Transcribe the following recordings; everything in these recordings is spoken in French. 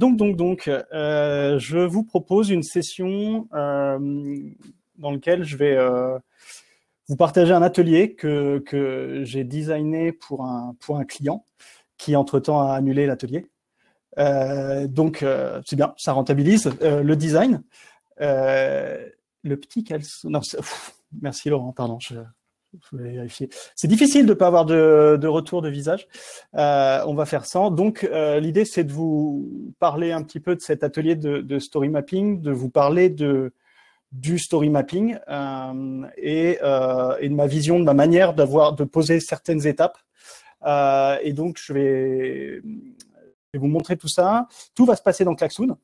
Donc, donc, donc, euh, je vous propose une session euh, dans laquelle je vais euh, vous partager un atelier que, j'ai designé pour un, client qui, entre-temps, a annulé l'atelier. donc, c'est bien, ça rentabilise le design. le petit caleçon... merci Laurent, pardon, je c'est difficile de ne pas avoir de, retour de visage. Euh, on va faire ça. Donc, euh, l'idée, c'est de vous parler un petit peu de cet atelier de, story mapping, de vous parler de, du story mapping euh, et, de ma vision, de ma manière d'avoir de poser certaines étapes. et donc, je vais, je vais, vous montrer tout ça. Tout va se passer dans Klaxoon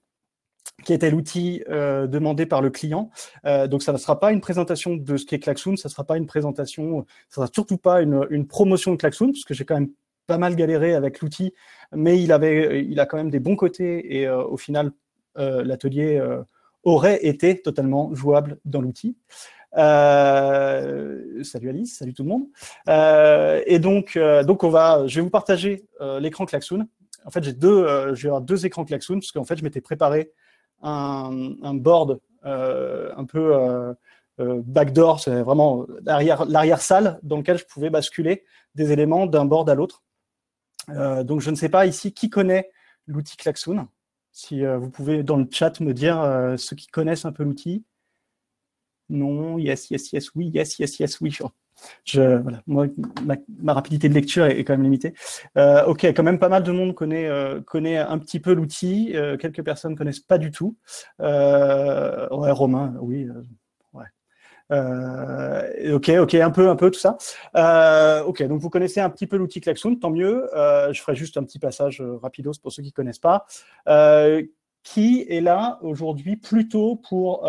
qui était l'outil euh, demandé par le client. Euh, donc, ça ne sera pas une présentation de ce qu'est Klaxoon, ça ne sera pas une présentation, ça sera surtout pas une, promotion de Klaxoon, parce que j'ai quand même pas mal galéré avec l'outil, mais il, avait, euh, il a quand même des bons côtés et au final, l'atelier aurait été totalement jouable dans l'outil. salut Alice, salut tout le monde. et donc, donc on va, je vais vous partager l'écran Klaxoon. En fait, j'ai deux, je deux écrans Klaxoon parce qu'en fait, je m'étais préparé un, board euh, un peu euh, euh, backdoor, c'est vraiment l'arrière-salle dans lequel je pouvais basculer des éléments d'un board à l'autre. donc je ne sais pas ici qui connaît l'outil Klaxoon. Si vous pouvez dans le chat me dire ceux qui connaissent un peu l'outil. Non, yes, yes, yes, oui, yes, yes, yes, oui. Je, voilà, moi, ma, rapidité de lecture est, quand même limitée. Euh, ok, quand même pas mal de monde connaît, euh, connaît un petit peu l'outil. Euh, quelques personnes connaissent pas du tout. ouais, Romain, oui. ouais. ok, ok, un peu, un peu tout ça. ok, donc vous connaissez un petit peu l'outil Klaxoon, tant mieux. je ferai juste un petit passage rapidos pour ceux qui connaissent pas. qui est là aujourd'hui plutôt pour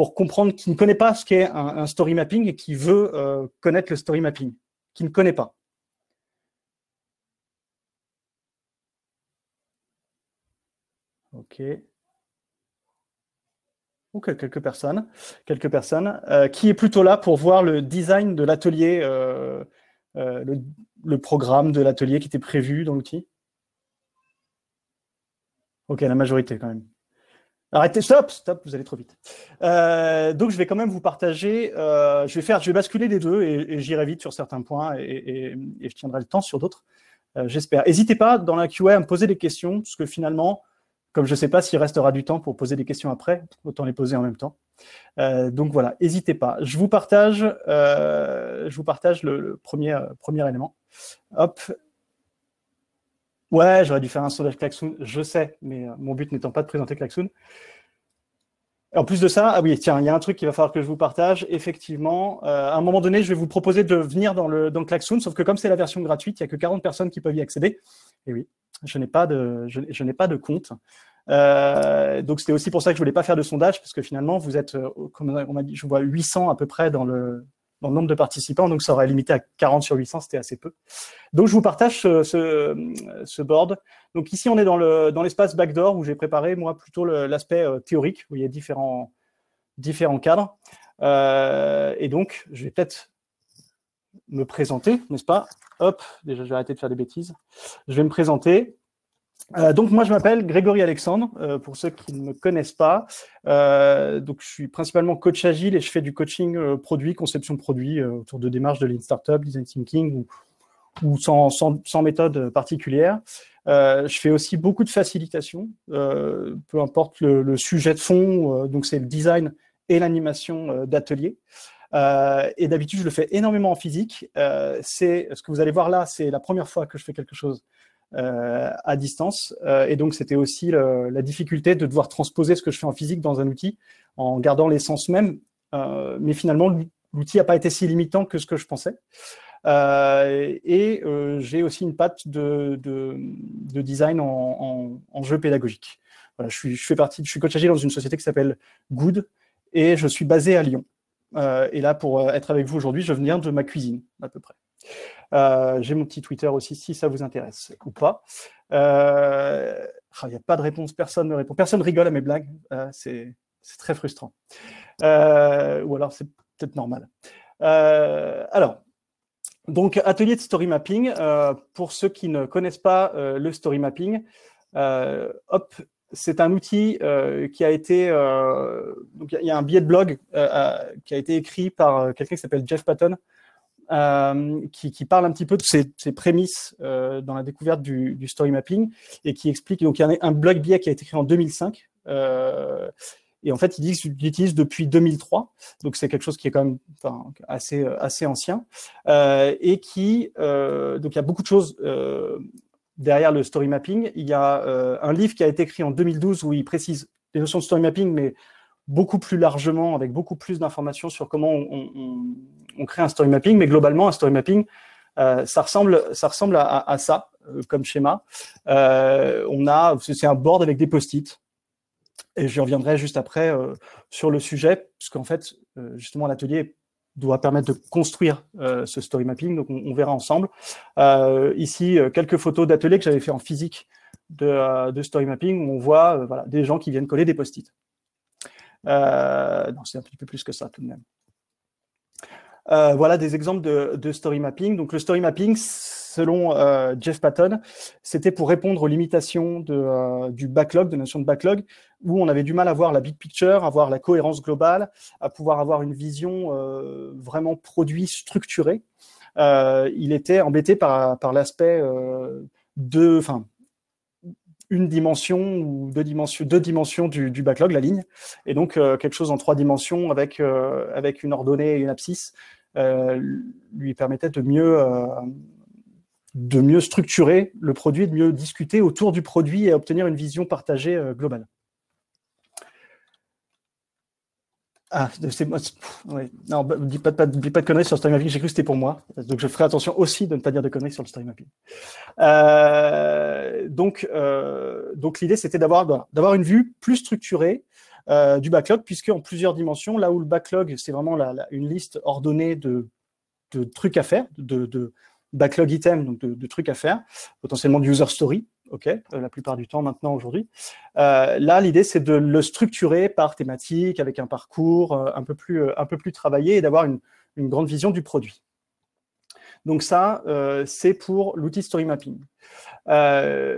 pour comprendre, qui ne connaît pas ce qu'est un, story mapping et qui veut euh, connaître le story mapping, qui ne connaît pas. Ok. OK, quelques personnes, quelques personnes euh, qui est plutôt là pour voir le design de l'atelier, euh, le programme de l'atelier qui était prévu dans l'outil. Ok, la majorité quand même. Arrêtez, stop, stop, vous allez trop vite. Euh, donc je vais quand même vous partager, euh, je vais faire, je vais basculer les deux et, j'irai vite sur certains points et, je tiendrai le temps sur d'autres, euh, j'espère. N'hésitez pas dans la QA à me poser des questions, parce que finalement, comme je ne sais pas s'il restera du temps pour poser des questions après, autant les poser en même temps. donc voilà, n'hésitez pas. Je vous partage, je vous partage le, le premier, premier élément. Hop, Ouais, j'aurais dû faire un sondage Klaxoon, je sais, mais euh, mon but n'étant pas de présenter Klaxoon. En plus de ça, ah oui, tiens, il y a un truc qu'il va falloir que je vous partage. Effectivement, euh, à un moment donné, je vais vous proposer de venir dans le, dans Klaxoon, sauf que comme c'est la version gratuite, il n'y a que 40 personnes qui peuvent y accéder. Et oui, je n'ai pas de, je, n'ai pas de compte. Euh, donc c'était aussi pour ça que je ne voulais pas faire de sondage, parce que finalement, vous êtes, comme on m'a dit, je vois 800 à peu près dans le, dans le nombre de participants, donc ça aurait limité à 40 sur 800, c'était assez peu. Donc je vous partage ce, board. Donc ici on est dans l'espace le, dans backdoor où j'ai préparé moi plutôt l'aspect euh, théorique où il y a différents, différents cadres. Euh, et donc je vais peut-être me présenter, n'est-ce pas Hop, déjà je vais arrêter de faire des bêtises. Je vais me présenter. Euh, donc moi je m'appelle Grégory Alexandre, euh, pour ceux qui ne me connaissent pas. Euh, donc je suis principalement coach agile et je fais du coaching produit, conception produit autour de démarches de Lean Startup, Design Thinking ou, sans, méthode particulière. je fais aussi beaucoup de facilitation, peu importe le, sujet de fond, donc c'est le design et l'animation d'ateliers. et d'habitude, je le fais énormément en physique. c'est ce que vous allez voir là, c'est la première fois que je fais quelque chose euh, à distance. Euh, et donc, c'était aussi la difficulté de devoir transposer ce que je fais en physique dans un outil en gardant l'essence même. Euh, mais finalement, l'outil n'a pas été si limitant que ce que je pensais. et j'ai aussi une patte de, de, design en, en, jeu pédagogique. Voilà, je, suis, je fais partie, je suis coach agile dans une société qui s'appelle Good et je suis basé à Lyon. et là, pour être avec vous aujourd'hui, je viens de ma cuisine à peu près. Euh, j'ai mon petit Twitter aussi si ça vous intéresse ou pas. Il euh, n'y ah, a pas de réponse, personne ne répond. Personne rigole à mes blagues. Euh, c'est très frustrant. ou alors c'est peut-être normal. alors, donc, atelier de story mapping. pour ceux qui ne connaissent pas le story mapping, hop, c'est un outil qui a été. il y a un billet de blog qui a été écrit par quelqu'un qui s'appelle Jeff Patton, euh, qui, parle un petit peu de ses, prémices euh, dans la découverte du, story mapping et qui explique donc il y a un, blog biais qui a été écrit en 2005 euh, et en fait il dit qu'il l'utilise depuis 2003 donc c'est quelque chose qui est quand même assez assez ancien et qui donc il y a beaucoup de choses derrière le story mapping il y a un livre qui a été écrit en 2012 où il précise les notions de story mapping mais beaucoup plus largement, avec beaucoup plus d'informations sur comment on, on crée un story mapping, mais globalement, un story mapping, euh, ça ressemble, ça ressemble à, ça euh, comme schéma. Euh, on a, c'est un board avec des post-it. Et je reviendrai juste après sur le sujet, puisqu'en fait, justement, l'atelier doit permettre de construire ce story mapping. Donc, on, verra ensemble. ici, quelques photos d'ateliers que j'avais fait en physique de, story mapping, où on voit des gens qui viennent coller des post-it. non, c'est un petit peu plus que ça tout de même. Euh, voilà des exemples de, story mapping. Donc, le story mapping, selon euh, Jeff Patton, c'était pour répondre aux limitations euh, du backlog, de notion de backlog, où on avait du mal à voir la big picture, à voir la cohérence globale, à pouvoir avoir une vision vraiment produit structurée. il était embêté par, l'aspect de, enfin, une dimension ou deux dimensions, deux dimensions du, backlog, la ligne, et donc euh, quelque chose en trois dimensions avec, euh, avec une ordonnée et une abscisse euh, lui permettait de mieux, de mieux structurer le produit, de mieux discuter autour du produit et obtenir une vision partagée globale. Ah, c'est moi. Non, ne bah, dis pas, pas, de conneries sur le story mapping. J'ai cru que c'était pour moi. Donc, je ferai attention aussi de ne pas dire de conneries sur le stream mapping. Euh, donc, euh, donc l'idée, c'était d'avoir, d'avoir une vue plus structurée euh, du backlog, puisque en plusieurs dimensions, là où le backlog, c'est vraiment une liste ordonnée de, de trucs à faire, de, backlog item, donc de, trucs à faire, potentiellement du user story, ok, euh, la plupart du temps maintenant aujourd'hui. Euh, là, l'idée c'est de le structurer par thématique, avec un parcours euh, un peu plus un peu plus travaillé et d'avoir une, grande vision du produit. Donc ça, c'est pour l'outil story mapping. je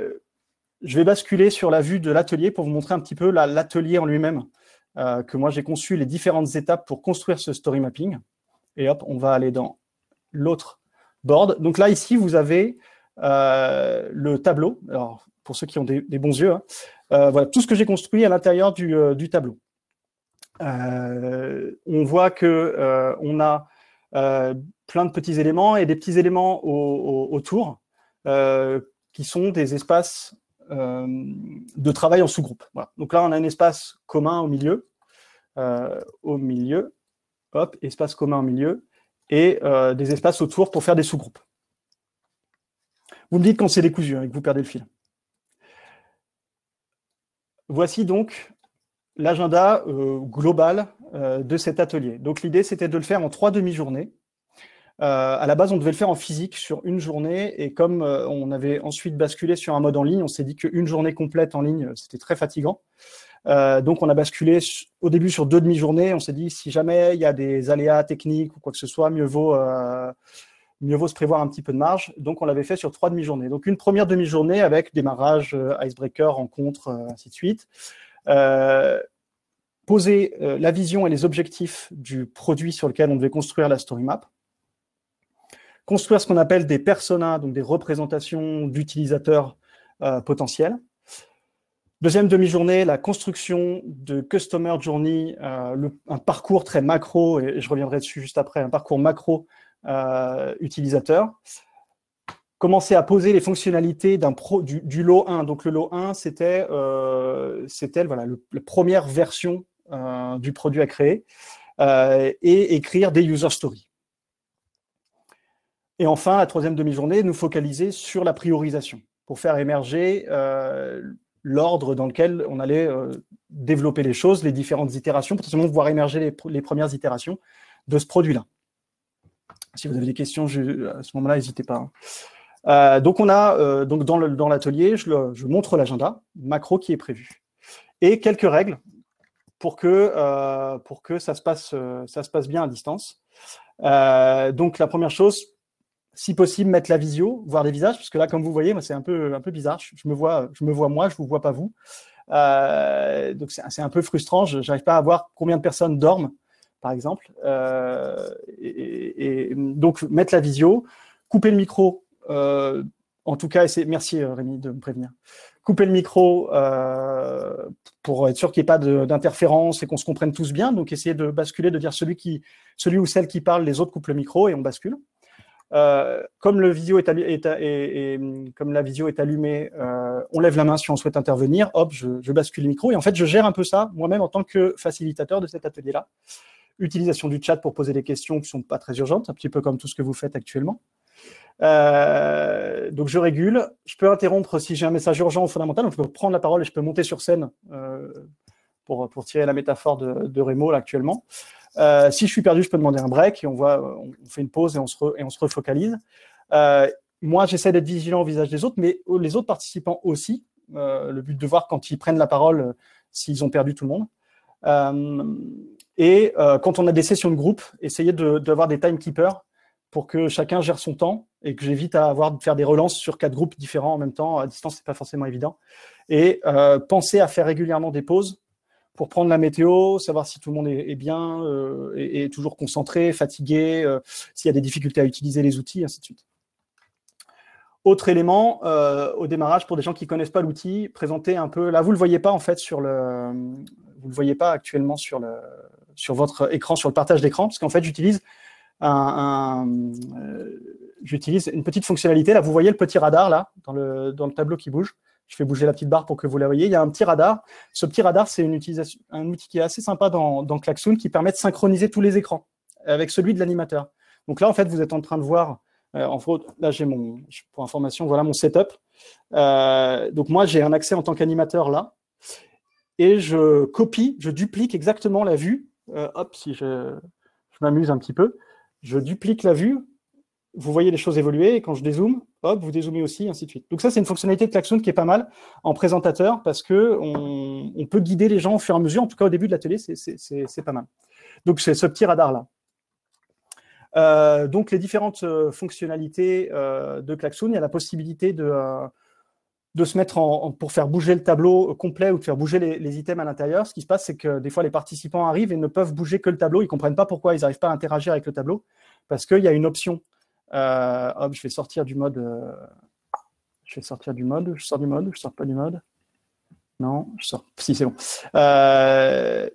vais basculer sur la vue de l'atelier pour vous montrer un petit peu l'atelier en lui-même, que moi j'ai conçu les différentes étapes pour construire ce story mapping. Et hop, on va aller dans l'autre board. Donc là, ici, vous avez euh, le tableau. Alors, pour ceux qui ont des, bons yeux, hein. euh, voilà tout ce que j'ai construit à l'intérieur du, euh, tableau. on voit que on a plein de petits éléments et des petits éléments autour qui sont des espaces de travail en sous-groupe. Donc là, on a un espace commun au milieu, au milieu, hop, espace commun au milieu et euh, des espaces autour pour faire des sous-groupes. Vous me dites qu'on c'est décousu hein, et que vous perdez le fil. Voici donc l'agenda euh, global euh, de cet atelier. Donc l'idée, c'était de le faire en trois demi-journées. à la base, on devait le faire en physique sur une journée, et comme on avait ensuite basculé sur un mode en ligne, on s'est dit qu'une journée complète en ligne, c'était très fatigant. Euh, donc on a basculé au début sur deux demi-journées. On s'est dit si jamais il y a des aléas techniques ou quoi que ce soit, mieux vaut euh, mieux vaut se prévoir un petit peu de marge. Donc on l'avait fait sur trois demi-journées. Donc une première demi-journée avec démarrage, euh, icebreaker, rencontre, ainsi de suite. poser la vision et les objectifs du produit sur lequel on devait construire la story map construire ce qu'on appelle des personas, donc des représentations d'utilisateurs potentiels. Deuxième demi-journée, la construction de Customer Journey, euh, un parcours très macro, et je reviendrai dessus juste après, un parcours macro euh, utilisateur. Commencer à poser les fonctionnalités du, du, lot 1. Donc le lot 1, euh, c'était voilà, la première version du produit à créer et écrire des user stories. Et enfin, la troisième demi-journée, nous focaliser sur la priorisation pour faire émerger l'ordre dans lequel on allait euh, développer les choses, les différentes itérations, potentiellement voir émerger les, premières itérations de ce produit-là. Si vous avez des questions, à ce moment-là, n'hésitez pas. Hein. Euh, donc, on a euh, donc dans l'atelier, je, je, montre l'agenda macro qui est prévu et quelques règles pour que, pour que ça, se passe, ça se passe bien à distance. donc, la première chose, si possible, mettre la visio, voir les visages, parce que là, comme vous voyez, c'est un peu, un peu bizarre. Je, me vois, je me vois moi, je ne vous vois pas vous. Euh, donc, c'est un peu frustrant. Je n'arrive pas à voir combien de personnes dorment, par exemple. Euh, et, donc, mettre la visio, couper le micro. Euh, en tout cas, merci Rémi de me prévenir. Couper le micro pour être sûr qu'il n'y ait pas d'interférence et qu'on se comprenne tous bien. Donc, essayer de basculer, de dire celui, qui, celui ou celle qui parle, les autres coupent le micro et on bascule. Euh, comme, le est, comme la vidéo est allumée, euh, on lève la main si on souhaite intervenir, hop, je, bascule le micro. Et en fait, je gère un peu ça moi-même en tant que facilitateur de cet atelier-là. Utilisation du chat pour poser des questions qui ne sont pas très urgentes, un petit peu comme tout ce que vous faites actuellement. Euh, donc je régule, je peux interrompre si j'ai un message urgent ou fondamental, on je peux prendre la parole et je peux monter sur scène pour, pour tirer la métaphore de, de Rémo actuellement. Euh, si je suis perdu, je peux demander un break et on, voit, on fait une pause et on se, et on se refocalise. Euh, moi, j'essaie d'être vigilant au visage des autres, mais les autres participants aussi. Euh, le but de voir quand ils prennent la parole s'ils ont perdu tout le monde. et quand on a des sessions de groupe, essayer d'avoir de, des timekeepers pour que chacun gère son temps et que j'évite à avoir de faire des relances sur quatre groupes différents en même temps. À distance, n'est pas forcément évident. Et penser à faire régulièrement des pauses pour prendre la météo, savoir si tout le monde est, bien, est, euh, toujours concentré, fatigué, euh, s'il y a des difficultés à utiliser les outils, ainsi de suite. Autre élément, euh, au démarrage, pour des gens qui ne connaissent pas l'outil, présenter un peu, là vous ne le voyez pas en fait sur le, vous le voyez pas actuellement sur, le, sur votre écran, sur le partage d'écran, parce qu'en fait j'utilise un j'utilise une petite fonctionnalité, là vous voyez le petit radar là, dans le, dans le tableau qui bouge, je fais bouger la petite barre pour que vous la voyez. Il y a un petit radar. Ce petit radar, c'est un outil qui est assez sympa dans, Klaxoon qui permet de synchroniser tous les écrans avec celui de l'animateur. Donc là, en fait, vous êtes en train de voir, euh, en gros, là, j'ai mon, pour information, voilà mon setup. Euh, donc moi, j'ai un accès en tant qu'animateur là, et je copie, je duplique exactement la vue. Euh, hop, si je, je m'amuse un petit peu, je duplique la vue. Vous voyez les choses évoluer, et quand je dézoome, hop, vous dézoomez aussi, ainsi de suite. Donc ça, c'est une fonctionnalité de Klaxoon qui est pas mal en présentateur parce que on, peut guider les gens au fur et à mesure. En tout cas, au début de l'atelier, c'est pas mal. Donc c'est ce petit radar-là. Euh, donc les différentes euh, fonctionnalités euh, de Klaxoon, il y a la possibilité de de se mettre en, pour faire bouger le tableau complet ou de faire bouger les, items à l'intérieur. Ce qui se passe, c'est que des fois, les participants arrivent et ne peuvent bouger que le tableau. Ils comprennent pas pourquoi ils n'arrivent pas à interagir avec le tableau parce qu'il y a une option euh, hop, je vais sortir du mode. Euh, je vais sortir du mode. Je sors du mode. Je sors pas du mode. Non, je sors. Si, c'est bon. Euh,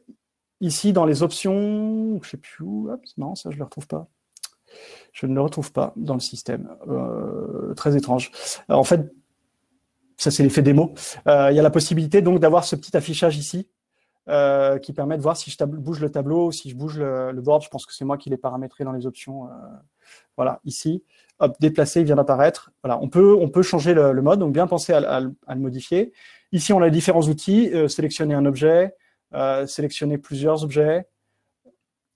ici, dans les options, je sais plus où. non, ça, je ne le retrouve pas. Je ne le retrouve pas dans le système. très étrange. en fait, ça, c'est l'effet démo. Il y a la possibilité donc d'avoir ce petit affichage ici. qui permet de voir si je bouge le tableau, ou si je bouge le, le board. Je pense que c'est moi qui l'ai paramétré dans les options voilà, ici, hop, déplacer, il vient d'apparaître. Voilà, on peut, on peut changer le, mode, donc bien penser à, le modifier. Ici, on a différents outils, euh, sélectionner un objet, euh, sélectionner plusieurs objets,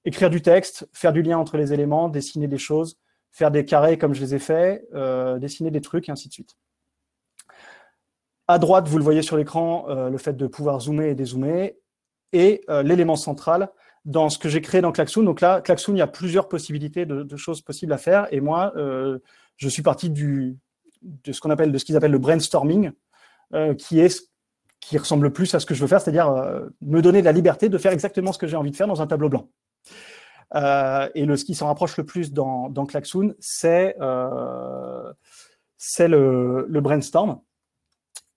écrire du texte, faire du lien entre les éléments, dessiner des choses, faire des carrés comme je les ai faits, euh, dessiner des trucs, et ainsi de suite. À droite, vous le voyez sur l'écran, le fait de pouvoir zoomer et dézoomer, et l'élément central, dans ce que j'ai créé dans Klaxoon. Donc là, Klaxoon, il y a plusieurs possibilités de, choses possibles à faire. Et moi, euh, je suis parti du, de ce qu'on appelle, de ce qu'ils appellent le brainstorming, euh, qui est qui ressemble le plus à ce que je veux faire, c'est-à-dire euh, me donner de la liberté de faire exactement ce que j'ai envie de faire dans un tableau blanc. et le, ce qui s'en rapproche le plus dans, dans Klaxoon, c'est c'est le, le, brainstorm.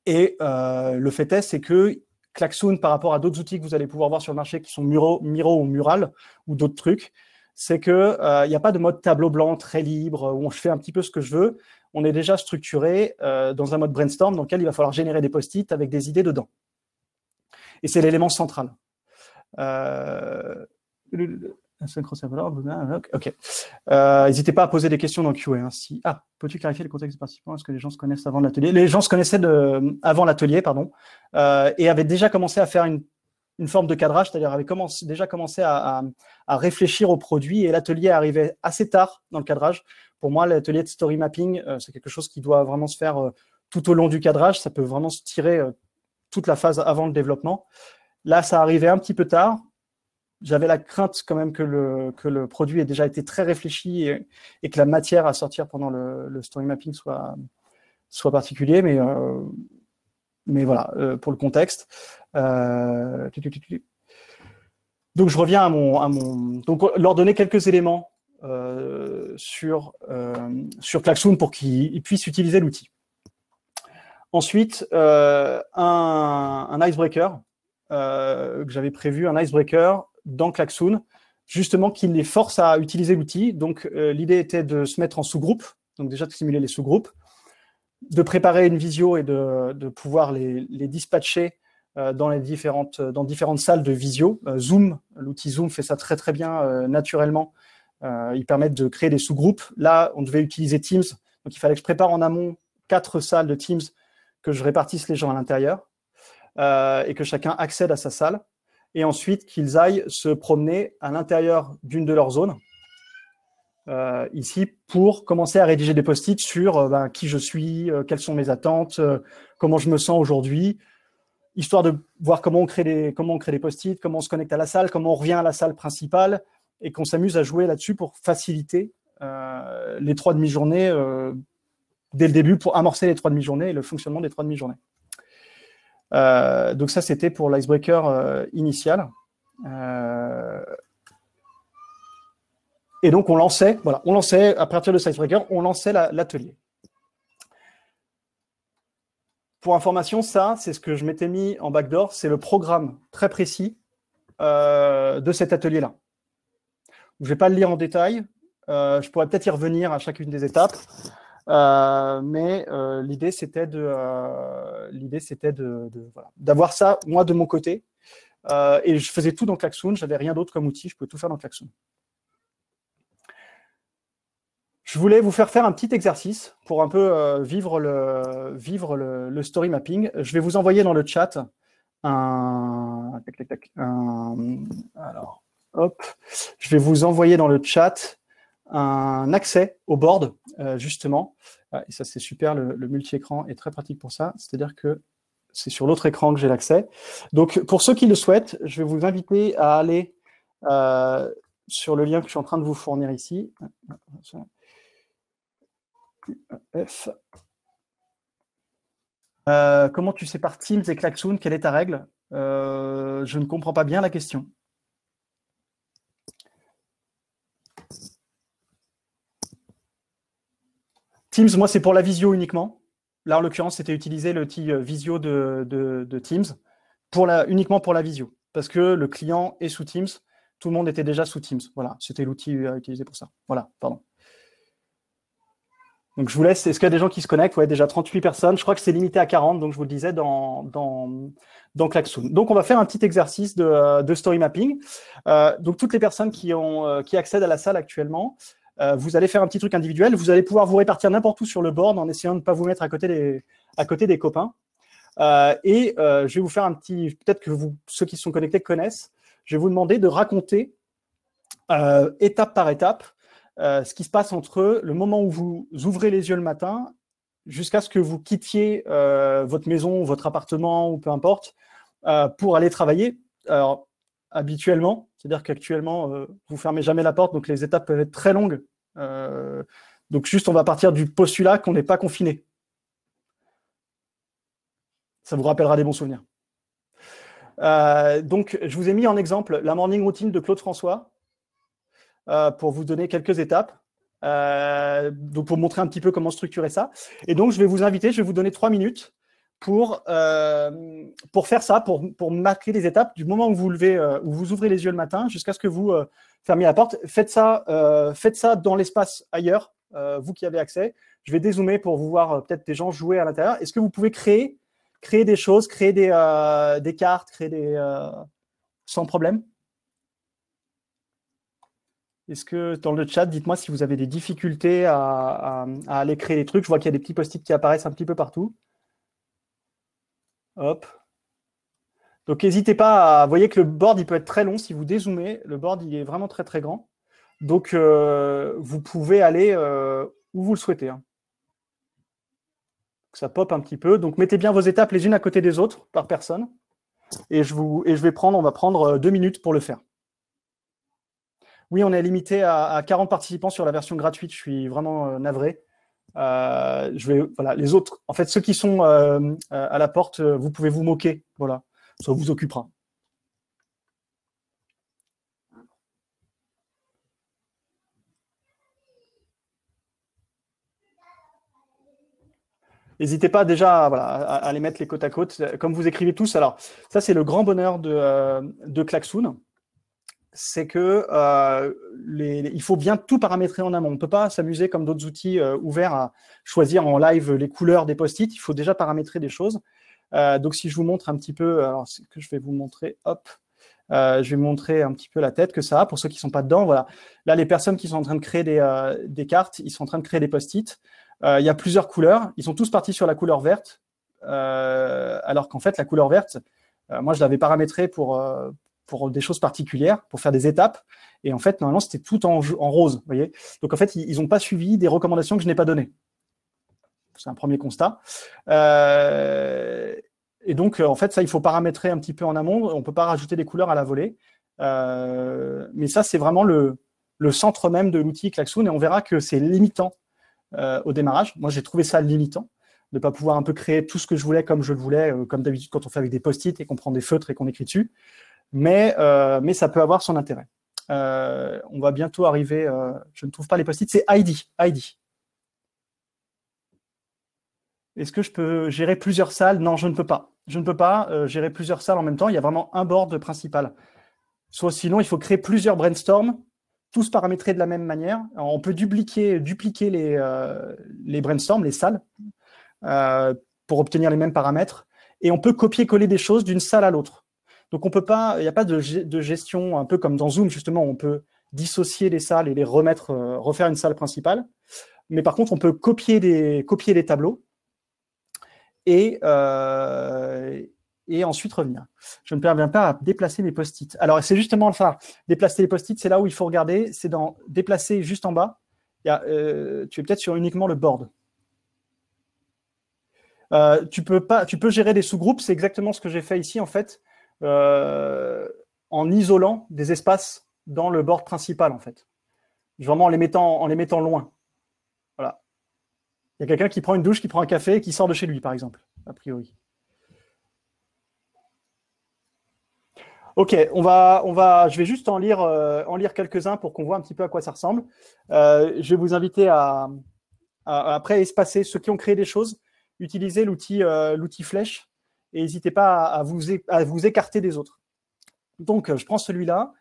Et le fait est, c'est que Klaxoon par rapport à d'autres outils que vous allez pouvoir voir sur le marché qui sont Miro, ou Mural ou d'autres trucs, c'est que il euh, n'y a pas de mode tableau blanc très libre où on fait un petit peu ce que je veux. On est déjà structuré euh, dans un mode brainstorm dans lequel il va falloir générer des post-it avec des idées dedans. Et c'est l'élément central. Euh, Ok. Euh, n'hésitez pas à poser des questions dans le QA. Ah, peux-tu clarifier le contexte des participants Est-ce que les gens se connaissent avant l'atelier Les gens se connaissaient de... avant l'atelier, pardon, euh, et avaient déjà commencé à faire une, forme de cadrage, c'est-à-dire avaient déjà commencé à, réfléchir au produit. Et l'atelier arrivait assez tard dans le cadrage. Pour moi, l'atelier de story mapping, euh, c'est quelque chose qui doit vraiment se faire tout au long du cadrage. Ça peut vraiment se tirer toute la phase avant le développement. Là, ça arrivait un petit peu tard j'avais la crainte quand même que le, que le produit ait déjà été très réfléchi et, que la matière à sortir pendant le, story mapping soit, soit particulier, mais, euh, mais voilà, euh, pour le contexte. Euh, donc je reviens à mon, à mon... Donc leur donner quelques éléments sur, sur Klaxoon pour qu'ils puissent utiliser l'outil. Ensuite, un, un, icebreaker, que j'avais prévu un icebreaker dans Klaxoon, justement qui les force à utiliser l'outil. Donc euh, l'idée était de se mettre en sous-groupe, donc déjà de simuler les sous-groupes, de préparer une visio et de, pouvoir les, dispatcher euh, dans les différentes euh, dans différentes salles de visio. Zoom, l'outil Zoom fait ça très très bien naturellement. ils permettent de créer des sous-groupes. Là, on devait utiliser Teams, donc il fallait que je prépare en amont quatre salles de Teams, que je répartisse les gens à l'intérieur et que chacun accède à sa salle et ensuite qu'ils aillent se promener à l'intérieur d'une de leurs zones, euh, ici, pour commencer à rédiger des post-it sur euh, ben, qui je suis, euh, quelles sont mes attentes, comment je me sens aujourd'hui, histoire de voir comment on crée des, comment on crée des post-it, comment on se connecte à la salle, comment on revient à la salle principale, et qu'on s'amuse à jouer là-dessus pour faciliter les trois demi-journées dès le début, pour amorcer les trois demi-journées et le fonctionnement des trois demi-journées. Euh, donc ça, c'était pour l'icebreaker euh, initial. Euh, et donc on lançait, on lançait à partir de cet icebreaker, on lançait l'atelier. pour information, ça, c'est ce que je m'étais mis en backdoor, c'est le programme très précis de cet atelier-là. Je ne vais pas le lire en détail, je pourrais peut-être y revenir à chacune des étapes. Euh, mais euh, l'idée, c'était de, euh, l'idée, c'était de, d'avoir ça, moi, de mon côté. et je faisais tout dans Klaxoon. J'avais rien d'autre comme outil. Je pouvais tout faire dans Klaxoon. Je voulais vous faire faire un petit exercice pour un peu vivre, le, vivre le, story mapping. Je vais vous envoyer dans le chat un, un... Alors, hop. Je vais vous envoyer dans le chat accès au board, euh, justement. Euh, et ça, c'est super, le, multi-écran est très pratique pour ça. C'est-à-dire que c'est sur l'autre écran que j'ai l'accès. Donc, pour ceux qui le souhaitent, je vais vous inviter à aller euh, sur le lien que je suis en train de vous fournir ici. F. comment tu sépares Teams et Klaxoon Quelle est ta règle Je ne comprends pas bien la question. Teams, moi, c'est pour la visio uniquement. Là, en l'occurrence, c'était utiliser l'outil euh, visio de, Teams pour la, uniquement pour la visio, parce que le client est sous Teams. Tout le monde était déjà sous Teams. Voilà, c'était l'outil à euh, utiliser pour ça. Voilà, pardon. Donc, je vous laisse. Est-ce qu'il y a des gens qui se connectent Ouais, déjà 38 personnes. Je crois que c'est limité à 40, donc je vous le disais dans, dans, dans Klaxoon. Donc, on va faire un petit exercice de, euh, story mapping. donc, toutes les personnes qui, ont, qui accèdent à la salle actuellement, euh, vous allez faire un petit truc individuel. Vous allez pouvoir vous répartir n'importe où sur le board en essayant de ne pas vous mettre à côté des, à côté des copains. Euh, et euh, je vais vous faire un petit, peut-être que vous, ceux qui sont connectés connaissent, je vais vous demander de raconter étape par étape ce qui se passe entre le moment où vous ouvrez les yeux le matin jusqu'à ce que vous quittiez votre maison, votre appartement ou peu importe pour aller travailler. Alors, habituellement, c'est-à-dire qu'actuellement, euh, vous ne fermez jamais la porte, donc les étapes peuvent être très longues. Euh, donc juste, on va partir du postulat qu'on n'est pas confiné. Ça vous rappellera des bons souvenirs. Euh, donc, je vous ai mis en exemple la morning routine de Claude François pour vous donner quelques étapes. donc pour montrer un petit peu comment structurer ça. Et donc, je vais vous inviter, je vais vous donner trois minutes pour, euh, pour faire ça, pour, pour, marquer les étapes du moment où vous, levez, euh, vous ouvrez les yeux le matin jusqu'à ce que vous euh, fermiez la porte. Faites ça, faites ça dans l'espace ailleurs, vous qui avez accès. Je vais dézoomer pour vous voir peut-être des gens jouer à l'intérieur. Est-ce que vous pouvez créer, créer des choses, créer des, cartes, créer des. sans problème est-ce que dans le chat, dites-moi si vous avez des difficultés à, à, aller créer des trucs Je vois qu'il y a des petits post-it qui apparaissent un petit peu partout. Hop. Donc n'hésitez pas à. Vous voyez que le board il peut être très long. Si vous dézoomez, le board il est vraiment très très grand. Donc euh, vous pouvez aller euh, où vous le souhaitez. Hein. Ça pop un petit peu. Donc mettez bien vos étapes les unes à côté des autres par personne. Et je, vous, et je vais prendre, on va prendre euh, deux minutes pour le faire. Oui, on est limité à, à 40 participants sur la version gratuite. Je suis vraiment navré. Euh, je vais, voilà, les autres, en fait, ceux qui sont euh, euh, à la porte, vous pouvez vous moquer. Voilà, ça vous occupera. N'hésitez pas déjà à, les mettre les côte à côte, comme vous écrivez tous. Alors, ça, c'est le grand bonheur de, de Klaxoon c'est que euh, il faut bien tout paramétrer en amont. On ne peut pas s'amuser comme d'autres outils euh, ouverts à choisir en live les couleurs des post-it. Il faut déjà paramétrer des choses. Euh, donc, si je vous montre un petit peu, alors ce que je vais vous montrer, hop, je vais vous montrer un petit peu la tête que ça a pour ceux qui ne sont pas dedans. Voilà. Là, les personnes qui sont en train de créer des, des cartes, ils sont en train de créer des post-it. Il y a plusieurs couleurs. Ils sont tous partis sur la couleur verte, alors qu'en fait, la couleur verte, moi, je l'avais paramétrée pour pour des choses particulières, pour faire des étapes. Et en fait, normalement, c'était tout en, rose. Voyez Donc, en fait, ils n'ont pas suivi des recommandations que je n'ai pas données. C'est un premier constat. Euh, et donc, en fait, ça, il faut paramétrer un petit peu en amont. On ne peut pas rajouter des couleurs à la volée. Euh, mais ça, c'est vraiment le, centre même de l'outil Klaxoon. Et on verra que c'est limitant euh, au démarrage. Moi, j'ai trouvé ça limitant de ne pas pouvoir un peu créer tout ce que je voulais comme je le voulais, comme d'habitude quand on fait avec des post-it et qu'on prend des feutres et qu'on écrit dessus mais, euh, mais ça peut avoir son intérêt. Euh, on va bientôt arriver, euh, je ne trouve pas les post-it, c'est ID. Est-ce que je peux gérer plusieurs salles Non, je ne peux pas. Je ne peux pas gérer plusieurs salles en même temps. Il y a vraiment un board principal. Soit sinon, il faut créer plusieurs brainstorms tous paramétrés de la même manière. on peut dupliquer, dupliquer les, les brainstorms, les salles, pour obtenir les mêmes paramètres. Et on peut copier-coller des choses d'une salle à l'autre. Donc on peut pas, il n'y a pas de, gestion, un peu comme dans Zoom justement, on peut dissocier les salles et les remettre, euh, refaire une salle principale. Mais par contre, on peut copier les, copier tableaux et, euh, et ensuite revenir. Je ne parviens pas à déplacer mes post-it. Alors, c'est justement le phare. Déplacer les post-it, c'est là où il faut regarder. C'est dans déplacer juste en bas. Euh, tu es peut-être sur uniquement le board. tu, peux pas, tu peux gérer des sous-groupes. C'est exactement ce que j'ai fait ici, en fait. Euh, en isolant des espaces dans le bord principal, en fait. Vraiment en les mettant, en les mettant loin. Voilà. Il y a quelqu'un qui prend une douche, qui prend un café qui sort de chez lui, par exemple, a priori. Ok, on va, on va, je vais juste en lire, euh, en lire quelques-uns pour qu'on voit un petit peu à quoi ça ressemble. Euh, je vais vous inviter à, après espacer ceux qui ont créé des choses, utiliser l'outil l'outil flèche et n'hésitez pas à vous, à vous écarter des autres. Donc, euh, je prends celui-là.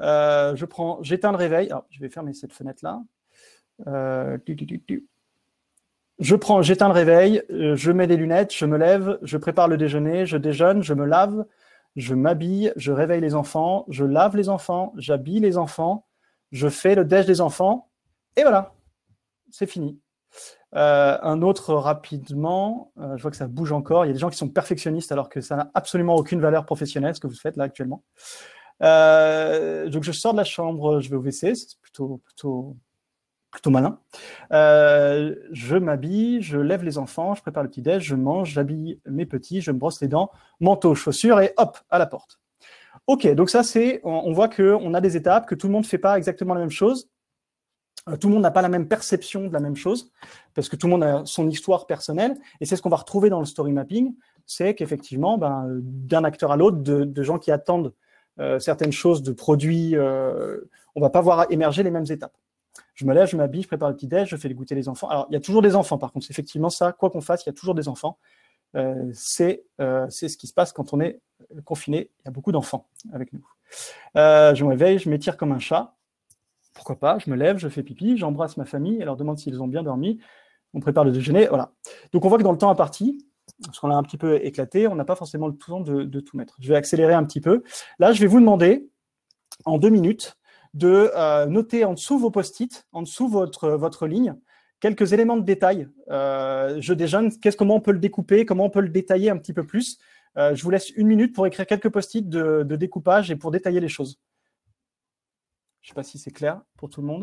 Euh, je prends, j'éteins le réveil. Ah, je vais fermer cette fenêtre-là. Euh, je prends, j'éteins le réveil, je mets des lunettes, je me lève, je prépare le déjeuner, je déjeune, je me lave, je m'habille, je réveille les enfants, je lave les enfants, j'habille les enfants, je fais le déj des enfants, et voilà, c'est fini. Euh, un autre rapidement, euh, je vois que ça bouge encore. Il y a des gens qui sont perfectionnistes alors que ça n'a absolument aucune valeur professionnelle ce que vous faites là actuellement. Euh, donc je sors de la chambre, je vais au WC, c'est plutôt plutôt plutôt malin. je m'habille, je lève les enfants, je prépare le petit déj, je mange, j'habille mes petits, je me brosse les dents, manteau, chaussures et hop à la porte. Ok, donc ça c'est, on, voit que on a des étapes, que tout le monde ne fait pas exactement la même chose. Euh, tout le monde n'a pas la même perception de la même chose, parce que tout le monde a son histoire personnelle, et c'est ce qu'on va retrouver dans le story mapping, c'est qu'effectivement, ben, d'un acteur à l'autre, de, gens qui attendent euh, certaines choses de produits, on euh, on va pas voir émerger les mêmes étapes. Je me lève, je m'habille, je prépare le petit-déj, je fais goûter les enfants. Alors, il y a toujours des enfants, par contre, c'est effectivement ça, quoi qu'on fasse, il y a toujours des enfants. c'est ce qui se passe quand on est confiné, il y a beaucoup d'enfants avec nous. je me réveille, je m'étire comme un chat, pourquoi pas, je me lève, je fais pipi, j'embrasse ma famille et leur demande s'ils ont bien dormi, on prépare le déjeuner, voilà. Donc on voit que dans le temps imparti, parce qu'on a un petit peu éclaté, on n'a pas forcément le temps de, tout mettre. Je vais accélérer un petit peu. Là, je vais vous demander, en deux minutes, de euh, noter en dessous vos post-it, en dessous votre, votre ligne, quelques éléments de détail. Euh, je déjeune, qu'est-ce, comment on peut le découper, comment on peut le détailler un petit peu plus. Euh, je vous laisse une minute pour écrire quelques post-it de découpage et pour détailler les choses. Je ne sais pas si c'est clair pour tout le monde.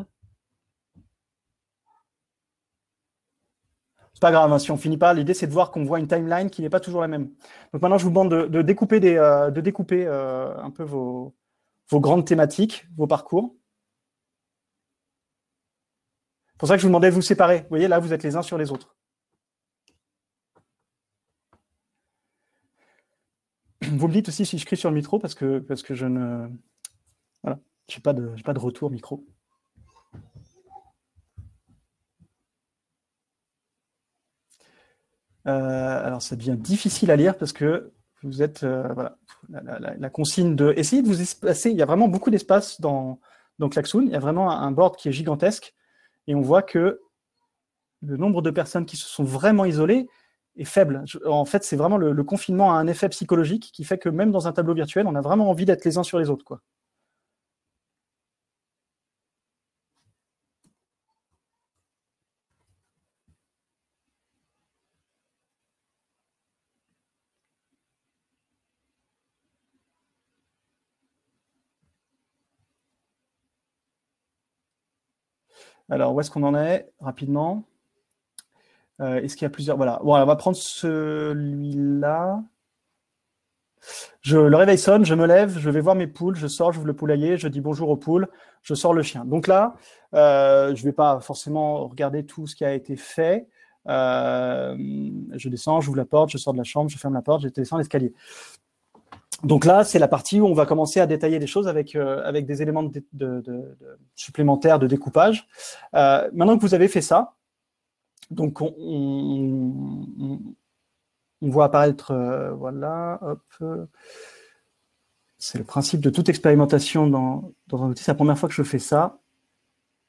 n'est pas grave, hein, si on finit pas, l'idée c'est de voir qu'on voit une timeline qui n'est pas toujours la même. Donc maintenant, je vous demande de, découper, de découper euh, euh, un peu vos, grandes thématiques, vos parcours. C'est pour ça que je vous demandais de vous séparer. Vous voyez, là, vous êtes les uns sur les autres. Vous me dites aussi si je crie sur le micro parce que, parce que je ne. Voilà. Je n'ai pas, de, pas de retour micro. Euh, alors, ça devient difficile à lire parce que vous êtes. Euh, voilà, la, consigne de. essayer de vous espacer. Il y a vraiment beaucoup d'espace dans, dans Klaxoon. Il y a vraiment un board qui est gigantesque. Et on voit que le nombre de personnes qui se sont vraiment isolées est faible. En fait, c'est vraiment le, le, confinement a un effet psychologique qui fait que même dans un tableau virtuel, on a vraiment envie d'être les uns sur les autres. Quoi. Alors, où est-ce qu'on en est rapidement euh, Est-ce qu'il y a plusieurs Voilà. on va prendre celui-là. Je, le réveil sonne, je me lève, je vais voir mes poules, je sors, je j'ouvre le poulailler, je dis bonjour aux poules, je sors le chien. Donc là, euh, je ne vais pas forcément regarder tout ce qui a été fait. Euh, je descends, j'ouvre la porte, je sors de la chambre, je ferme la porte, je descends l'escalier donc là, c'est la partie où on va commencer à détailler les choses avec, euh, avec des éléments de, supplémentaires de découpage. Euh, maintenant que vous avez fait ça, donc on, on, voit apparaître, euh, voilà, hop, c'est le principe de toute expérimentation dans, dans un outil. C'est la première fois que je fais ça.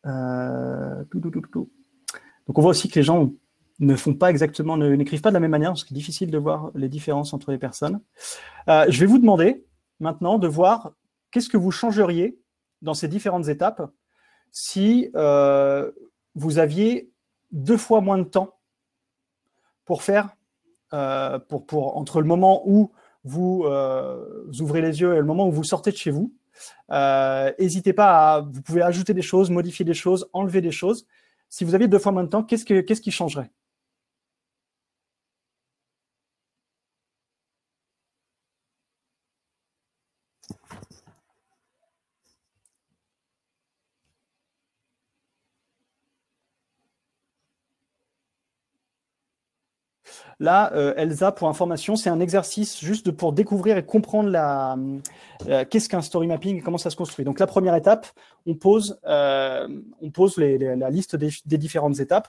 donc on voit aussi que les gens ont ne font pas exactement, n'écrivent pas de la même manière, parce qu'il est difficile de voir les différences entre les personnes. Euh, je vais vous demander maintenant de voir qu'est-ce que vous changeriez dans ces différentes étapes si euh, vous aviez deux fois moins de temps pour faire, euh, pour, pour, entre le moment où vous, ouvrez les yeux et le moment où vous sortez de chez vous. N'hésitez pas à, vous pouvez ajouter des choses, modifier des choses, enlever des choses. Si vous aviez deux fois moins de temps, qu'est-ce qui changerait Là, euh, Elsa, pour information, c'est un exercice juste pour découvrir et comprendre la, euh, qu'est-ce qu'un story mapping et comment ça se construit. Donc, la première étape, on pose, euh, on pose la liste des, différentes étapes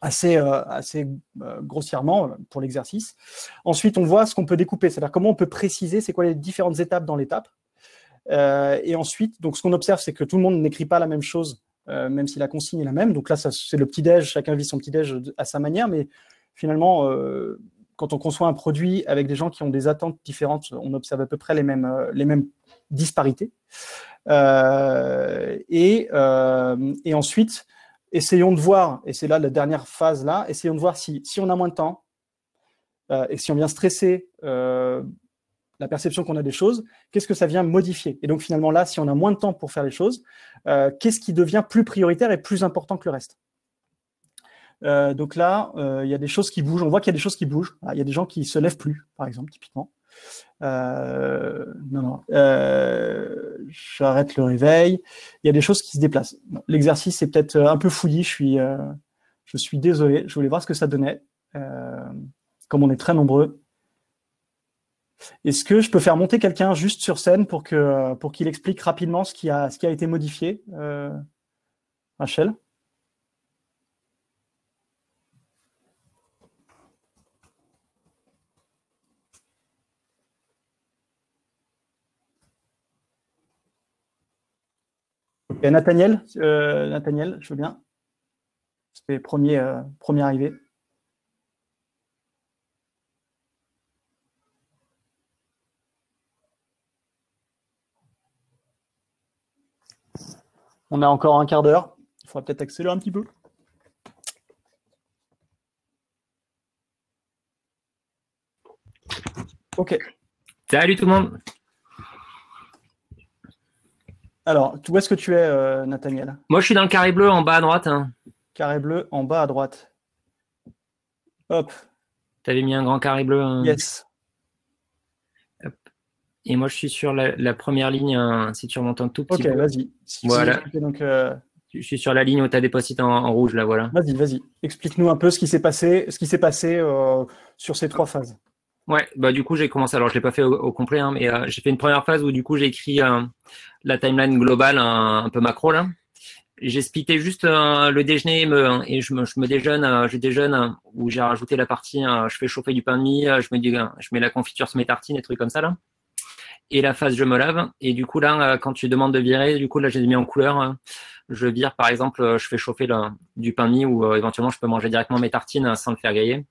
assez, assez grossièrement pour l'exercice. Ensuite, on voit ce qu'on peut découper, c'est-à-dire comment on peut préciser c'est quoi les différentes étapes dans l'étape. et ensuite, donc, ce qu'on observe, c'est que tout le monde n'écrit pas la même chose même si la consigne est la même. Donc là, c'est le petit-déj, chacun vit son petit-déj à sa manière, mais finalement, euh, quand on conçoit un produit avec des gens qui ont des attentes différentes, on observe à peu près les mêmes, euh, disparités. Euh, et, ensuite, essayons de voir, et c'est là la dernière phase là, essayons de voir si, si on a moins de temps et si on vient stresser la perception qu'on a des choses, qu'est-ce que ça vient modifier Et donc finalement là, si on a moins de temps pour faire les choses, qu'est-ce qui devient plus prioritaire et plus important que le reste euh, donc là, euh, il y a des choses qui bougent. On voit qu'il y a des choses qui bougent. Ah, il y a des gens qui se lèvent plus, par exemple, typiquement. Euh, non, non. J'arrête le réveil. Il y a des choses qui se déplacent. L'exercice est peut-être un peu fouillis. Je suis, désolé. Je voulais voir ce que ça donnait. comme on est très nombreux, est-ce que je peux faire monter quelqu'un juste sur scène pour pour qu'il explique rapidement ce qui a ce qui a été modifié, Rachel Nathaniel, euh, Nathaniel, je veux bien. C'était premier, euh, premier arrivé. On a encore un quart d'heure. Il faudra peut-être accélérer un petit peu. Ok. Salut tout le monde. Alors, où est-ce que tu es, euh, Nathaniel Moi, je suis dans le carré bleu en bas à droite. Hein. Carré bleu en bas à droite. Hop. avais mis un grand carré bleu. Hein. Yes. Et moi, je suis sur la, première ligne, hein. si tu remontes un tout petit Ok, vas-y. voilà. donc, euh, Je suis sur la ligne où tu as des en, rouge, là, voilà. Vas-y, vas-y. Explique-nous un peu ce qui s'est passé, ce qui passé euh, sur ces trois phases. Ouais, bah du coup j'ai commencé. Alors je l'ai pas fait au, complet, hein, mais euh, j'ai fait une première phase où du coup j'ai écrit euh, la timeline globale un, peu macro là. J'ai juste euh, le déjeuner et, je, me, me déjeune, je déjeune où j'ai rajouté la partie je fais chauffer du pain de mie, je mets du, je mets la confiture sur mes tartines et trucs comme ça là. Et la phase je me lave. Et du coup là quand tu demandes de virer, du coup là j'ai mis en couleur. je vire par exemple, je fais chauffer du pain de mie ou éventuellement je peux manger directement mes tartines sans le faire griller.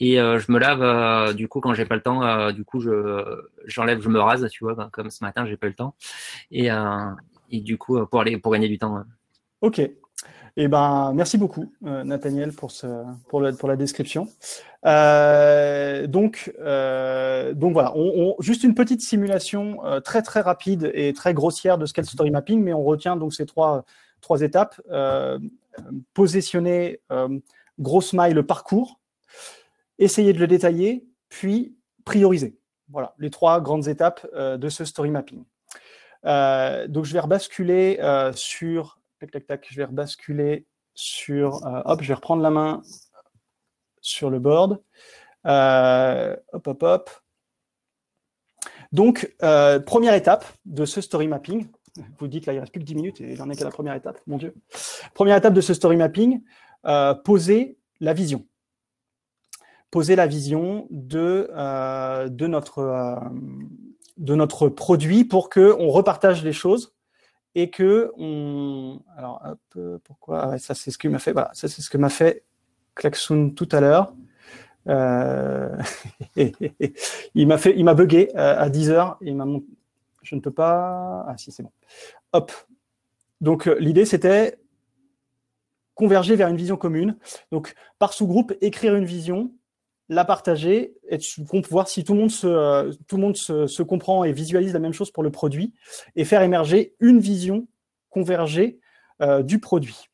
Et euh, je me lave, euh, du coup, quand j'ai pas le temps, euh, du coup, je, j'enlève, je me rase, tu vois, ben, comme ce matin, j'ai pas eu le temps. Et, du coup, pour, aller, pour gagner du temps. Ok. Eh ben, merci beaucoup, Nathaniel, pour, pour, la description. donc, donc voilà, on, juste une petite simulation très très rapide et très grossière de ce qu'est le story mapping, mais on retient donc ces trois, trois étapes. positionner, grosse maille, le parcours essayer de le détailler, puis prioriser. Voilà les trois grandes étapes euh, de ce story mapping. Euh, donc je vais rebasculer euh, sur tac tac tac, je vais rebasculer sur hop, je vais reprendre la main sur le board. hop hop hop. Donc première étape de ce story mapping. Vous dites là il ne reste plus que 10 minutes et j'en ai qu'à la première étape, mon dieu. Première étape de ce story mapping, poser la vision poser la vision de, euh, de, notre, euh, de notre produit pour qu'on repartage les choses et que on. Alors, pourquoi ah Ça, c'est ce que m'a fait. Voilà, ça, c'est ce que m'a fait Klaxoon tout à l'heure. Euh, il m'a fait, il m'a bugué à 10 heures. Il m'a Je ne peux pas. Ah, si, c'est bon. Hop. Donc, l'idée, c'était converger vers une vision commune. Donc, par sous-groupe, écrire une vision, la partager et voir si tout le monde, se, euh, tout le monde se, comprend et visualise la même chose pour le produit et faire émerger une vision convergée euh, du produit.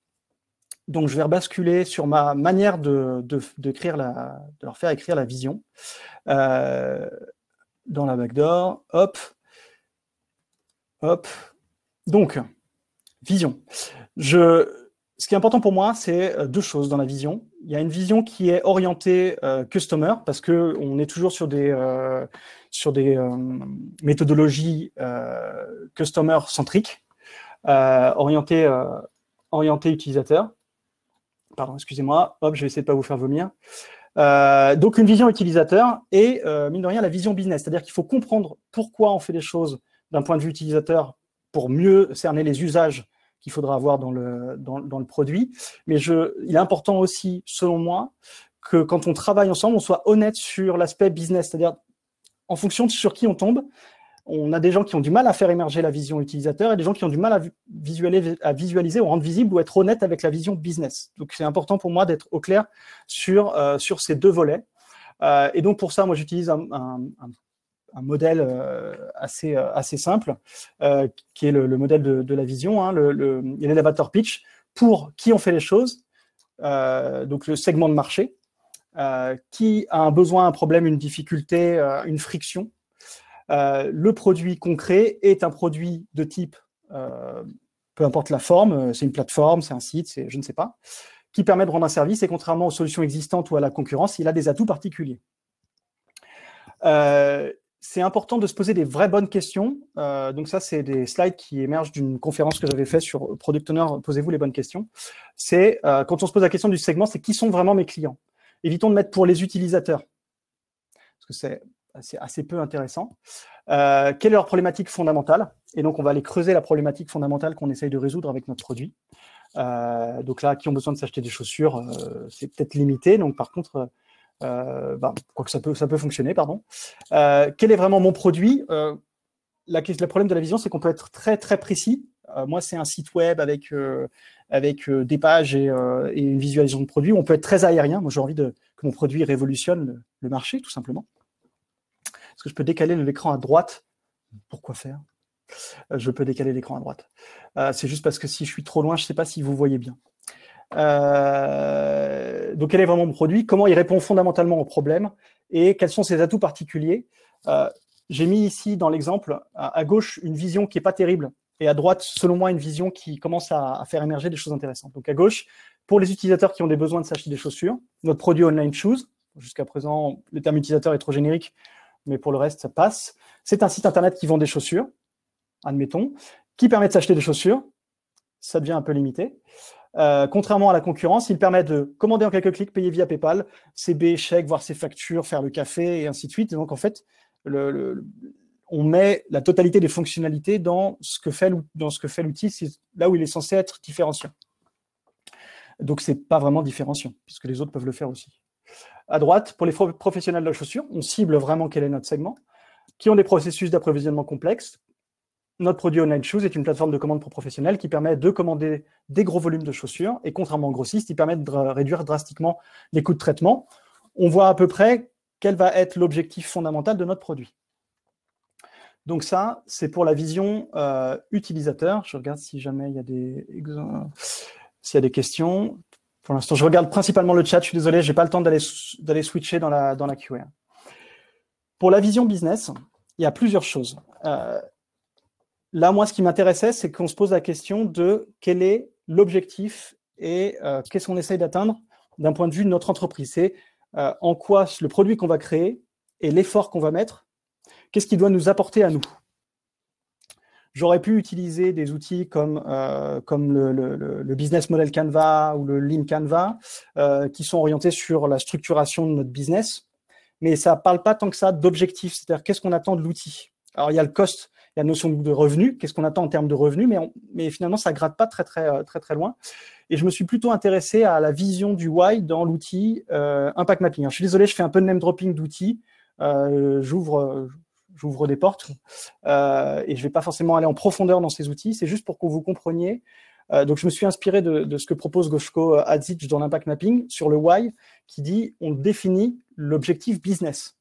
Donc, je vais rebasculer sur ma manière de, la, de leur faire écrire la vision. Euh, dans la backdoor, hop, hop. Donc, vision. Je, ce qui est important pour moi, c'est euh, deux choses dans la vision. Il y a une vision qui est orientée euh, customer parce qu'on est toujours sur des euh, méthodologies customer centriques, orientées utilisateurs. utilisateur. Pardon, excusez-moi. Hop, je vais essayer de pas vous faire vomir. donc une vision utilisateur et mine de rien la vision business, c'est-à-dire qu'il faut comprendre pourquoi on fait des choses d'un point de vue utilisateur pour mieux cerner les usages qu'il faudra avoir dans le, dans, le produit. Mais je, il est important aussi, selon moi, que quand on travaille ensemble, on soit honnête sur l'aspect business, c'est-à-dire en fonction de sur qui on tombe, on a des gens qui ont du mal à faire émerger la vision utilisateur et des gens qui ont du mal à visualiser, à visualiser ou rendre visible ou être honnête avec la vision business. Donc, c'est important pour moi d'être au clair sur, euh, sur ces deux volets. Euh, et donc, pour ça, moi, j'utilise un, un un modèle euh, assez, euh, assez simple, euh, qui est le, modèle de, la vision, hein, le, le, pitch, pour qui on fait les choses, donc le segment de marché, qui a un besoin, un problème, une difficulté, une friction. le produit concret est un produit de type peu importe la forme, c'est une plateforme, c'est un site, c'est je ne sais pas, qui permet de rendre un service et contrairement aux solutions existantes ou à la concurrence, il a des atouts particuliers c'est important de se poser des vraies bonnes questions. Euh, donc ça, c'est des slides qui émergent d'une conférence que j'avais faite sur euh, Product Owner, posez-vous les bonnes questions. C'est euh, quand on se pose la question du segment, c'est qui sont vraiment mes clients Évitons de mettre pour les utilisateurs, parce que c'est assez, peu intéressant. quelle est leur problématique fondamentale Et donc, on va aller creuser la problématique fondamentale qu'on essaye de résoudre avec notre produit. donc là, qui ont besoin de s'acheter des chaussures, c'est peut-être limité. Donc par contre quoi euh, bah, que que ça peut, ça peut fonctionner, pardon. Euh, quel est vraiment mon produit euh, la, Le problème de la vision, c'est qu'on peut être très très précis. moi, c'est un site web avec, avec des pages et, une visualisation de produit. On peut être très aérien. Moi, j'ai envie que mon produit révolutionne le, le marché, tout simplement. Est-ce que je peux décaler l'écran à droite Pourquoi faire Je peux décaler l'écran à droite. c'est juste parce que si je suis trop loin, je ne sais pas si vous voyez bien. Euh, donc, quel est vraiment mon produit Comment il répond fondamentalement aux problèmes Et quels sont ses atouts particuliers euh, J'ai mis ici dans l'exemple à gauche une vision qui est pas terrible et à droite, selon moi, une vision qui commence à, à faire émerger des choses intéressantes. Donc, à gauche, pour les utilisateurs qui ont des besoins de s'acheter des chaussures, notre produit Online Shoes, jusqu'à présent, le terme utilisateur est trop générique, mais pour le reste, ça passe. C'est un site internet qui vend des chaussures, admettons, qui permet de s'acheter des chaussures. Ça devient un peu limité. Euh, contrairement à la concurrence, il permet de commander en quelques clics, payer via PayPal, CB, chèque, voir ses factures, faire le café et ainsi de suite. donc en fait, on met la totalité des fonctionnalités dans ce que fait dans ce que fait l'outil, c'est là où il est censé être différenciant. Donc ce n'est pas vraiment différenciant puisque les autres peuvent le faire aussi. À droite, pour les professionnels de la chaussure, on cible vraiment quel est notre segment, qui ont des processus d'approvisionnement complexes, notre produit Online Shoes est une plateforme de commande pour professionnels qui permet de commander des gros volumes de chaussures et contrairement aux grossistes, il permet de réduire drastiquement les coûts de traitement. On voit à peu près quel va être l'objectif fondamental de notre produit. Donc ça, c'est pour la vision euh, utilisateur. Je regarde si jamais il y a des, questions. Pour l'instant, je regarde principalement le chat. Je suis désolé, je n'ai pas le temps d'aller switcher dans la dans la QA. Pour la vision business, il y a plusieurs choses. Euh, Là, moi, ce qui m'intéressait, c'est qu'on se pose la question de quel est l'objectif et euh, qu'est-ce qu'on essaye d'atteindre d'un point de vue de notre entreprise. C'est euh, en quoi le produit qu'on va créer et l'effort qu'on va mettre, qu'est-ce qu'il doit nous apporter à nous. J'aurais pu utiliser des outils comme, euh, comme le, business model Canva ou le Lean Canva, qui sont orientés sur la structuration de notre business, mais ça ne parle pas tant que ça d'objectif, c'est-à-dire qu'est-ce qu'on attend de l'outil. Alors, il y a le cost la notion de revenu, qu'est-ce qu'on attend en termes de revenu, mais, finalement, ça gratte pas très, très, euh, très, très loin. Et je me suis plutôt intéressé à la vision du why dans l'outil euh, Impact Mapping. je suis désolé, je fais un peu de name dropping d'outils. Euh, j'ouvre j'ouvre des portes et je ne vais pas forcément aller en profondeur dans ces outils, c'est juste pour que vous compreniez. donc, je me suis inspiré de, ce que propose Goshko Adzic dans l'impact mapping sur le why qui dit on définit l'objectif business.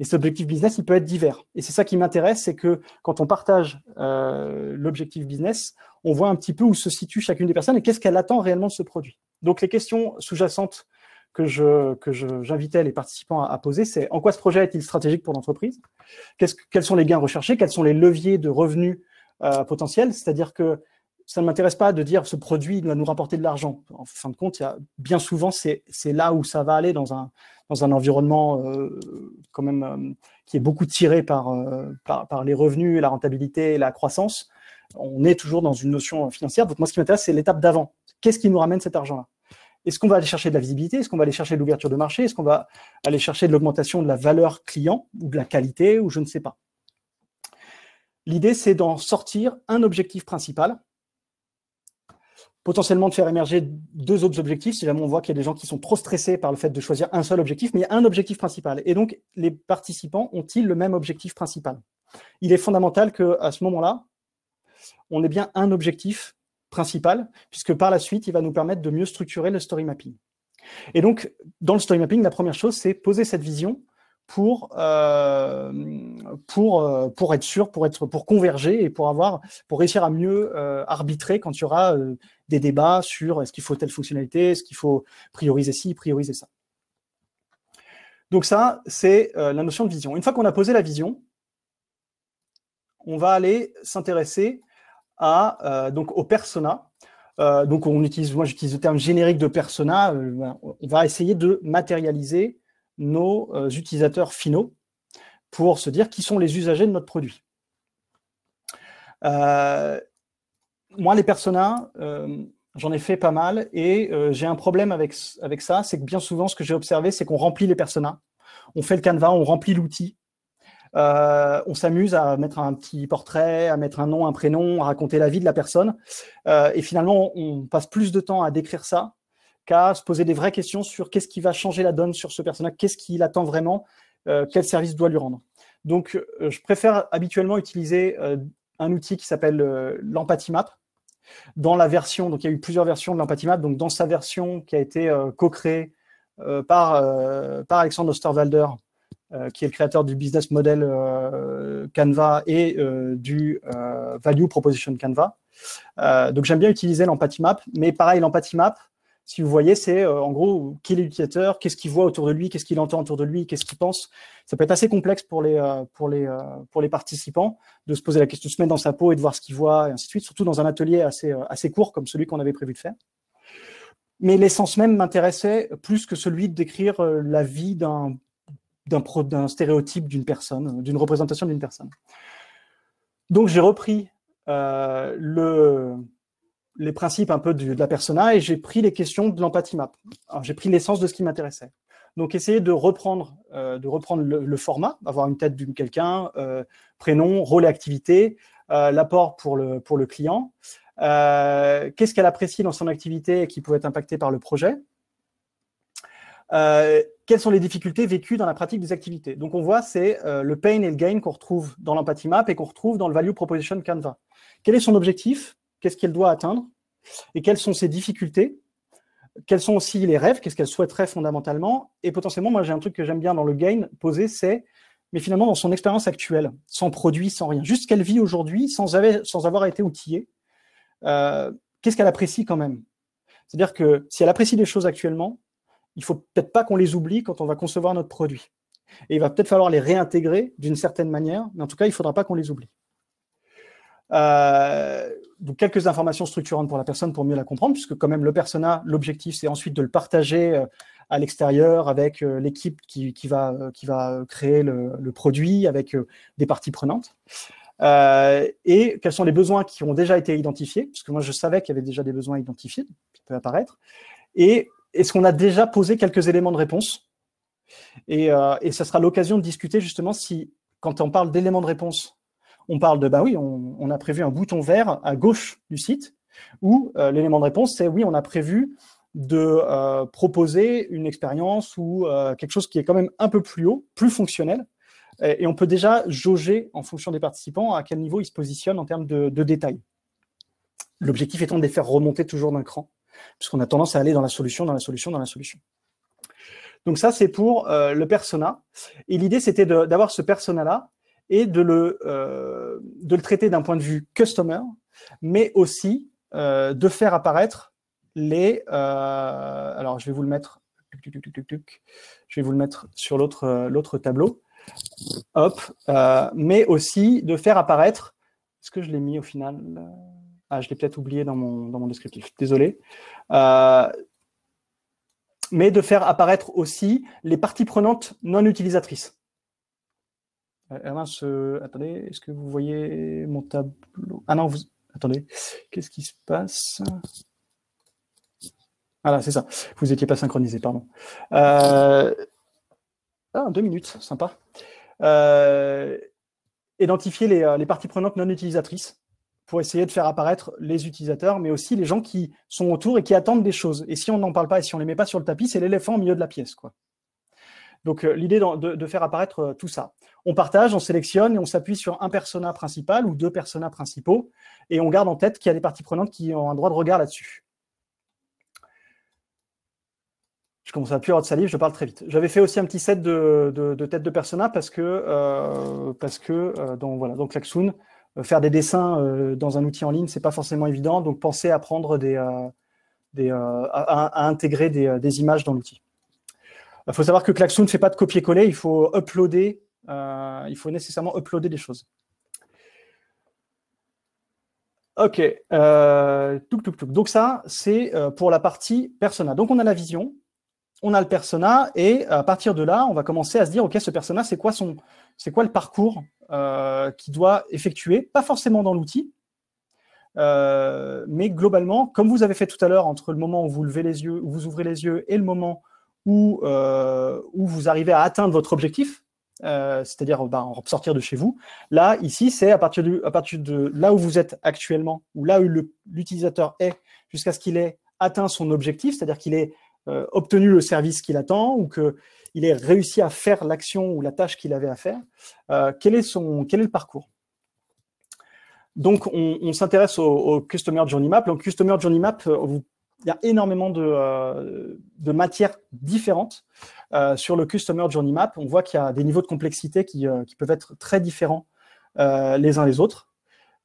Et cet objectif business, il peut être divers. Et c'est ça qui m'intéresse, c'est que quand on partage euh, l'objectif business, on voit un petit peu où se situe chacune des personnes et qu'est-ce qu'elle attend réellement de ce produit. Donc les questions sous-jacentes que je que j'invitais les participants à, poser, c'est en quoi ce projet est-il stratégique pour l'entreprise Quels sont les gains recherchés Quels sont les leviers de revenus euh, potentiels C'est-à-dire que ça ne m'intéresse pas de dire ce produit doit nous rapporter de l'argent. En fin de compte, bien souvent, c'est là où ça va aller dans un, dans un environnement euh, quand même euh, qui est beaucoup tiré euh, par, par, les revenus, la rentabilité, la croissance. On est toujours dans une notion financière. Donc moi, ce qui m'intéresse, c'est l'étape d'avant. Qu'est-ce qui nous ramène cet argent-là Est-ce qu'on va aller chercher de la visibilité Est-ce qu'on va aller chercher de l'ouverture de marché Est-ce qu'on va aller chercher de l'augmentation de la valeur client ou de la qualité ou je ne sais pas L'idée, c'est d'en sortir un objectif principal potentiellement de faire émerger deux autres objectifs si jamais on voit qu'il y a des gens qui sont trop stressés par le fait de choisir un seul objectif, mais il y a un objectif principal. Et donc, les participants ont-ils le même objectif principal Il est fondamental qu'à ce moment-là, on ait bien un objectif principal, puisque par la suite, il va nous permettre de mieux structurer le story mapping. Et donc, dans le story mapping, la première chose, c'est poser cette vision pour, euh, pour, euh, pour être sûr, pour, être, pour converger et pour, avoir, pour réussir à mieux euh, arbitrer quand il y aura des débats sur est-ce qu'il faut telle fonctionnalité, est-ce qu'il faut prioriser ci, prioriser ça. Donc ça, c'est la notion de vision. Une fois qu'on a posé la vision, on va aller s'intéresser à donc aux persona. donc on utilise, moi j'utilise le terme générique de persona. on va essayer de matérialiser nos euh, utilisateurs finaux pour se dire qui sont les usagers de notre produit. Euh, moi, les personas, euh, j'en ai fait pas mal et j'ai un problème avec, avec ça, c'est que bien souvent, ce que j'ai observé, c'est qu'on remplit les personas. On fait le canevas, on remplit l'outil. on s'amuse à mettre un petit portrait, à mettre un nom, un prénom, à raconter la vie de la personne. et finalement, on passe plus de temps à décrire ça qu'à se poser des vraies questions sur qu'est-ce qui va changer la donne sur ce personnage, qu'est-ce qu'il attend vraiment, euh, quel service doit lui rendre. Donc, euh, je préfère habituellement utiliser euh, un outil qui s'appelle l'Empathy Map. Dans la version, donc il y a eu plusieurs versions de l'Empathy Map, donc dans sa version qui a été co-créée par, par Alexandre Osterwalder, qui est le créateur du business model Canva et du value proposition Canva. donc j'aime bien utiliser l'Empathy Map, mais pareil, l'Empathy Map, si vous voyez, c'est euh, en gros qui est l'utilisateur, qu'est-ce qu'il voit autour de lui, qu'est-ce qu'il entend autour de lui, qu'est-ce qu'il pense. Ça peut être assez complexe pour les, euh, pour, les, euh, pour les participants de se poser la question, de se mettre dans sa peau et de voir ce qu'il voit, et ainsi de suite, surtout dans un atelier assez, assez court comme celui qu'on avait prévu de faire. Mais l'essence même m'intéressait plus que celui de décrire la vie d'un d'un stéréotype d'une personne, d'une représentation d'une personne. Donc j'ai repris le, les principes un peu de, la persona et j'ai pris les questions de l'empathie map. J'ai pris l'essence de ce qui m'intéressait. Donc essayer de reprendre, euh, de reprendre le, format, avoir une tête de quelqu'un, euh, prénom, rôle et activité, euh, l'apport pour le, pour le client, qu'est-ce qu'elle apprécie dans son activité et qui pouvait être impacté par le projet, quelles sont les difficultés vécues dans la pratique des activités. Donc on voit, c'est le pain et le gain qu'on retrouve dans Map et qu'on retrouve dans le value proposition Canva. Quel est son objectif qu'est-ce qu'elle doit atteindre et quelles sont ses difficultés, quels sont aussi les rêves, qu'est-ce qu'elle souhaiterait fondamentalement. Et potentiellement, moi, j'ai un truc que j'aime bien dans le gain posé, c'est, mais finalement, dans son expérience actuelle, sans produit, sans rien, juste qu'elle vit aujourd'hui, sans, avoir, sans avoir été outillée, euh, qu'est-ce qu'elle apprécie quand même C'est-à-dire que si elle apprécie des choses actuellement, il faut peut-être pas qu'on les oublie quand on va concevoir notre produit. Et il va peut-être falloir les réintégrer d'une certaine manière, mais en tout cas, il ne faudra pas qu'on les oublie. Euh, donc quelques informations structurantes pour la personne pour mieux la comprendre, puisque quand même le persona, l'objectif, c'est ensuite de le partager euh, à l'extérieur avec euh, l'équipe qui, qui, va, qui va créer le, produit, avec des parties prenantes. et quels sont les besoins qui ont déjà été identifiés, puisque moi je savais qu'il y avait déjà des besoins identifiés, qui peuvent apparaître. Et est-ce qu'on a déjà posé quelques éléments de réponse et, et ça sera l'occasion de discuter justement si, quand on parle d'éléments de réponse on parle de, bah oui, on, a prévu un bouton vert à gauche du site, où euh, l'élément de réponse, c'est oui, on a prévu de euh, proposer une expérience ou euh, quelque chose qui est quand même un peu plus haut, plus fonctionnel. Et, on peut déjà jauger en fonction des participants à quel niveau ils se positionnent en termes de, détails. L'objectif étant de les faire remonter toujours d'un cran, puisqu'on a tendance à aller dans la solution, dans la solution, dans la solution. Donc ça, c'est pour le persona. Et l'idée, c'était d'avoir ce persona-là et de le, euh, de le traiter d'un point de vue customer, mais aussi euh, de faire apparaître les... Euh, alors, je vais vous le mettre... Je vais vous le mettre sur l'autre tableau. Hop. mais aussi de faire apparaître... Est-ce que je l'ai mis au final Ah, je l'ai peut-être oublié dans mon descriptif. Désolé mais de faire apparaître aussi les parties prenantes non utilisatrices. Euh, euh, attendez, est-ce que vous voyez mon tableau Ah non, vous... attendez, qu'est-ce qui se passe Ah là, c'est ça. Vous n'étiez pas synchronisé, pardon. Euh, ah, deux minutes, sympa. Identifier les, les, parties prenantes non utilisatrices pour essayer de faire apparaître les utilisateurs, mais aussi les gens qui sont autour et qui attendent des choses. Et si on n'en parle pas et si on ne les met pas sur le tapis, c'est l'éléphant au milieu de la pièce. quoi. Donc euh, l'idée de, faire apparaître euh, tout ça. On partage, on sélectionne et on s'appuie sur un persona principal ou deux personas principaux et on garde en tête qu'il y a des parties prenantes qui ont un droit de regard là-dessus. je commence à plus avoir de salive, je parle très vite. J'avais fait aussi un petit set de, têtes de tête de persona parce que, euh, parce que voilà, donc Klaxoon, faire des dessins dans un outil en ligne, c'est pas forcément évident. Donc pensez à prendre des, à, intégrer des images dans l'outil. Il bah, faut savoir que Klaxon ne fait pas de copier-coller, il faut uploader, euh, il faut nécessairement uploader des choses. Ok, euh, donc ça, c'est euh, pour la partie persona. Donc on a la vision, on a le persona, et à partir de là, on va commencer à se dire, ok, ce persona, c'est quoi, son, quoi le parcours qu'il doit effectuer, pas forcément dans l'outil, mais globalement, comme vous avez fait tout à l'heure, entre le moment où vous levez les yeux, où vous ouvrez les yeux, et le moment où, euh, où vous arrivez à atteindre votre objectif, euh, c'est-à-dire bah, en sortir de chez vous. Là, ici, c'est à, partir de là où vous êtes actuellement, ou là où l'utilisateur est, jusqu'à ce qu'il ait atteint son objectif, c'est-à-dire qu'il ait euh, obtenu le service qu'il attend, ou qu'il ait réussi à faire l'action ou la tâche qu'il avait à faire. quel, est son, quel est le parcours donc, on, s'intéresse au, Customer Journey Map. Donc, Customer Journey Map, vous il y a énormément de, euh, matières différentes euh, sur le Customer Journey Map. On voit qu'il y a des niveaux de complexité qui, euh, peuvent être très différents les uns les autres.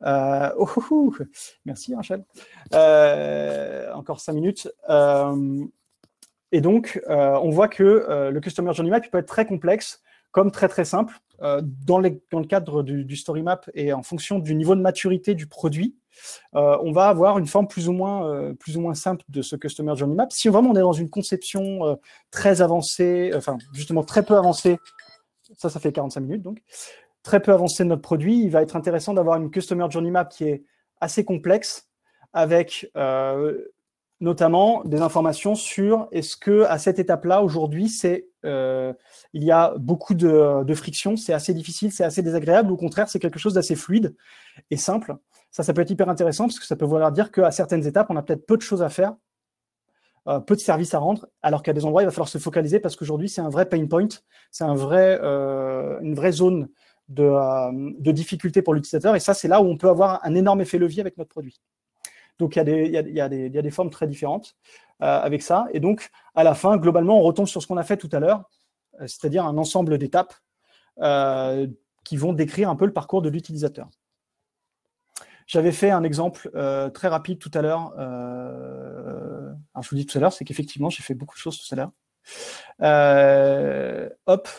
Oh, oh, oh. merci Rachel. encore cinq minutes. et donc, on voit que le Customer Journey Map peut être très complexe comme très très simple. Euh, dans, le cadre du, story map et en fonction du niveau de maturité du produit, euh, on va avoir une forme plus ou moins, euh, plus ou moins simple de ce Customer Journey Map. Si vraiment on est dans une conception très avancée, enfin justement très peu avancée, ça, ça fait 45 minutes donc, très peu avancée de notre produit, il va être intéressant d'avoir une Customer Journey Map qui est assez complexe avec notamment des informations sur est-ce que à cette étape-là aujourd'hui c'est euh, il y a beaucoup de, friction, c'est assez difficile, c'est assez désagréable, ou au contraire c'est quelque chose d'assez fluide et simple. Ça, ça peut être hyper intéressant parce que ça peut vouloir dire qu'à certaines étapes on a peut-être peu de choses à faire, euh, peu de services à rendre, alors qu'à des endroits il va falloir se focaliser parce qu'aujourd'hui c'est un vrai pain point, c'est euh, une vraie zone de, de difficulté pour l'utilisateur et ça c'est là où on peut avoir un énorme effet levier avec notre produit. Donc il y, a des, formes très différentes euh, avec ça. Et donc à la fin, globalement, on retombe sur ce qu'on a fait tout à l'heure, euh, c'est-à-dire un ensemble d'étapes euh, qui vont décrire un peu le parcours de l'utilisateur. J'avais fait un exemple très rapide tout à l'heure. je vous dis tout à l'heure, c'est qu'effectivement j'ai fait beaucoup de choses tout à l'heure. hop,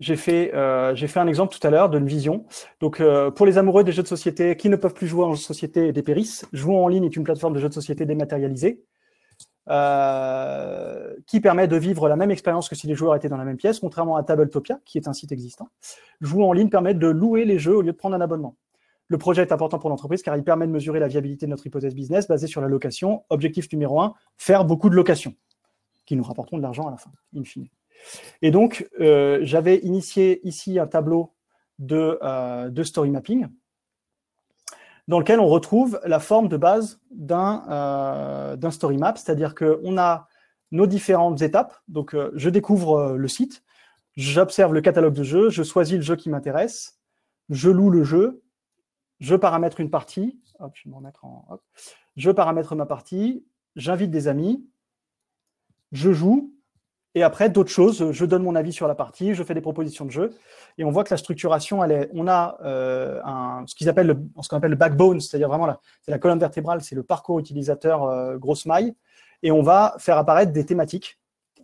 j'ai fait, euh, fait un exemple tout à l'heure d'une vision. Donc, euh, pour les amoureux des jeux de société qui ne peuvent plus jouer en société et dépérissent, Jouons en ligne est une plateforme de jeux de société dématérialisée euh, qui permet de vivre la même expérience que si les joueurs étaient dans la même pièce, contrairement à Tabletopia, qui est un site existant. Jouons en ligne permet de louer les jeux au lieu de prendre un abonnement. Le projet est important pour l'entreprise car il permet de mesurer la viabilité de notre hypothèse business basée sur la location. Objectif numéro un, faire beaucoup de locations qui nous rapporteront de l'argent à la fin, in fine. Et donc, euh, j'avais initié ici un tableau euh, de, story mapping dans lequel on retrouve la forme de base d'un euh, story map, c'est-à-dire qu'on a nos différentes étapes. Donc, je découvre le site, j'observe le catalogue de jeux, je choisis le jeu qui m'intéresse, je loue le jeu, je paramètre une partie, je paramètre ma partie, j'invite des amis, je joue, et après, d'autres choses, je donne mon avis sur la partie, je fais des propositions de jeu. Et on voit que la structuration, on a euh, un, ce qu'on appelle le backbone, c'est-à-dire vraiment la, la colonne vertébrale, c'est le parcours utilisateur euh, grosse maille. Et on va faire apparaître des thématiques,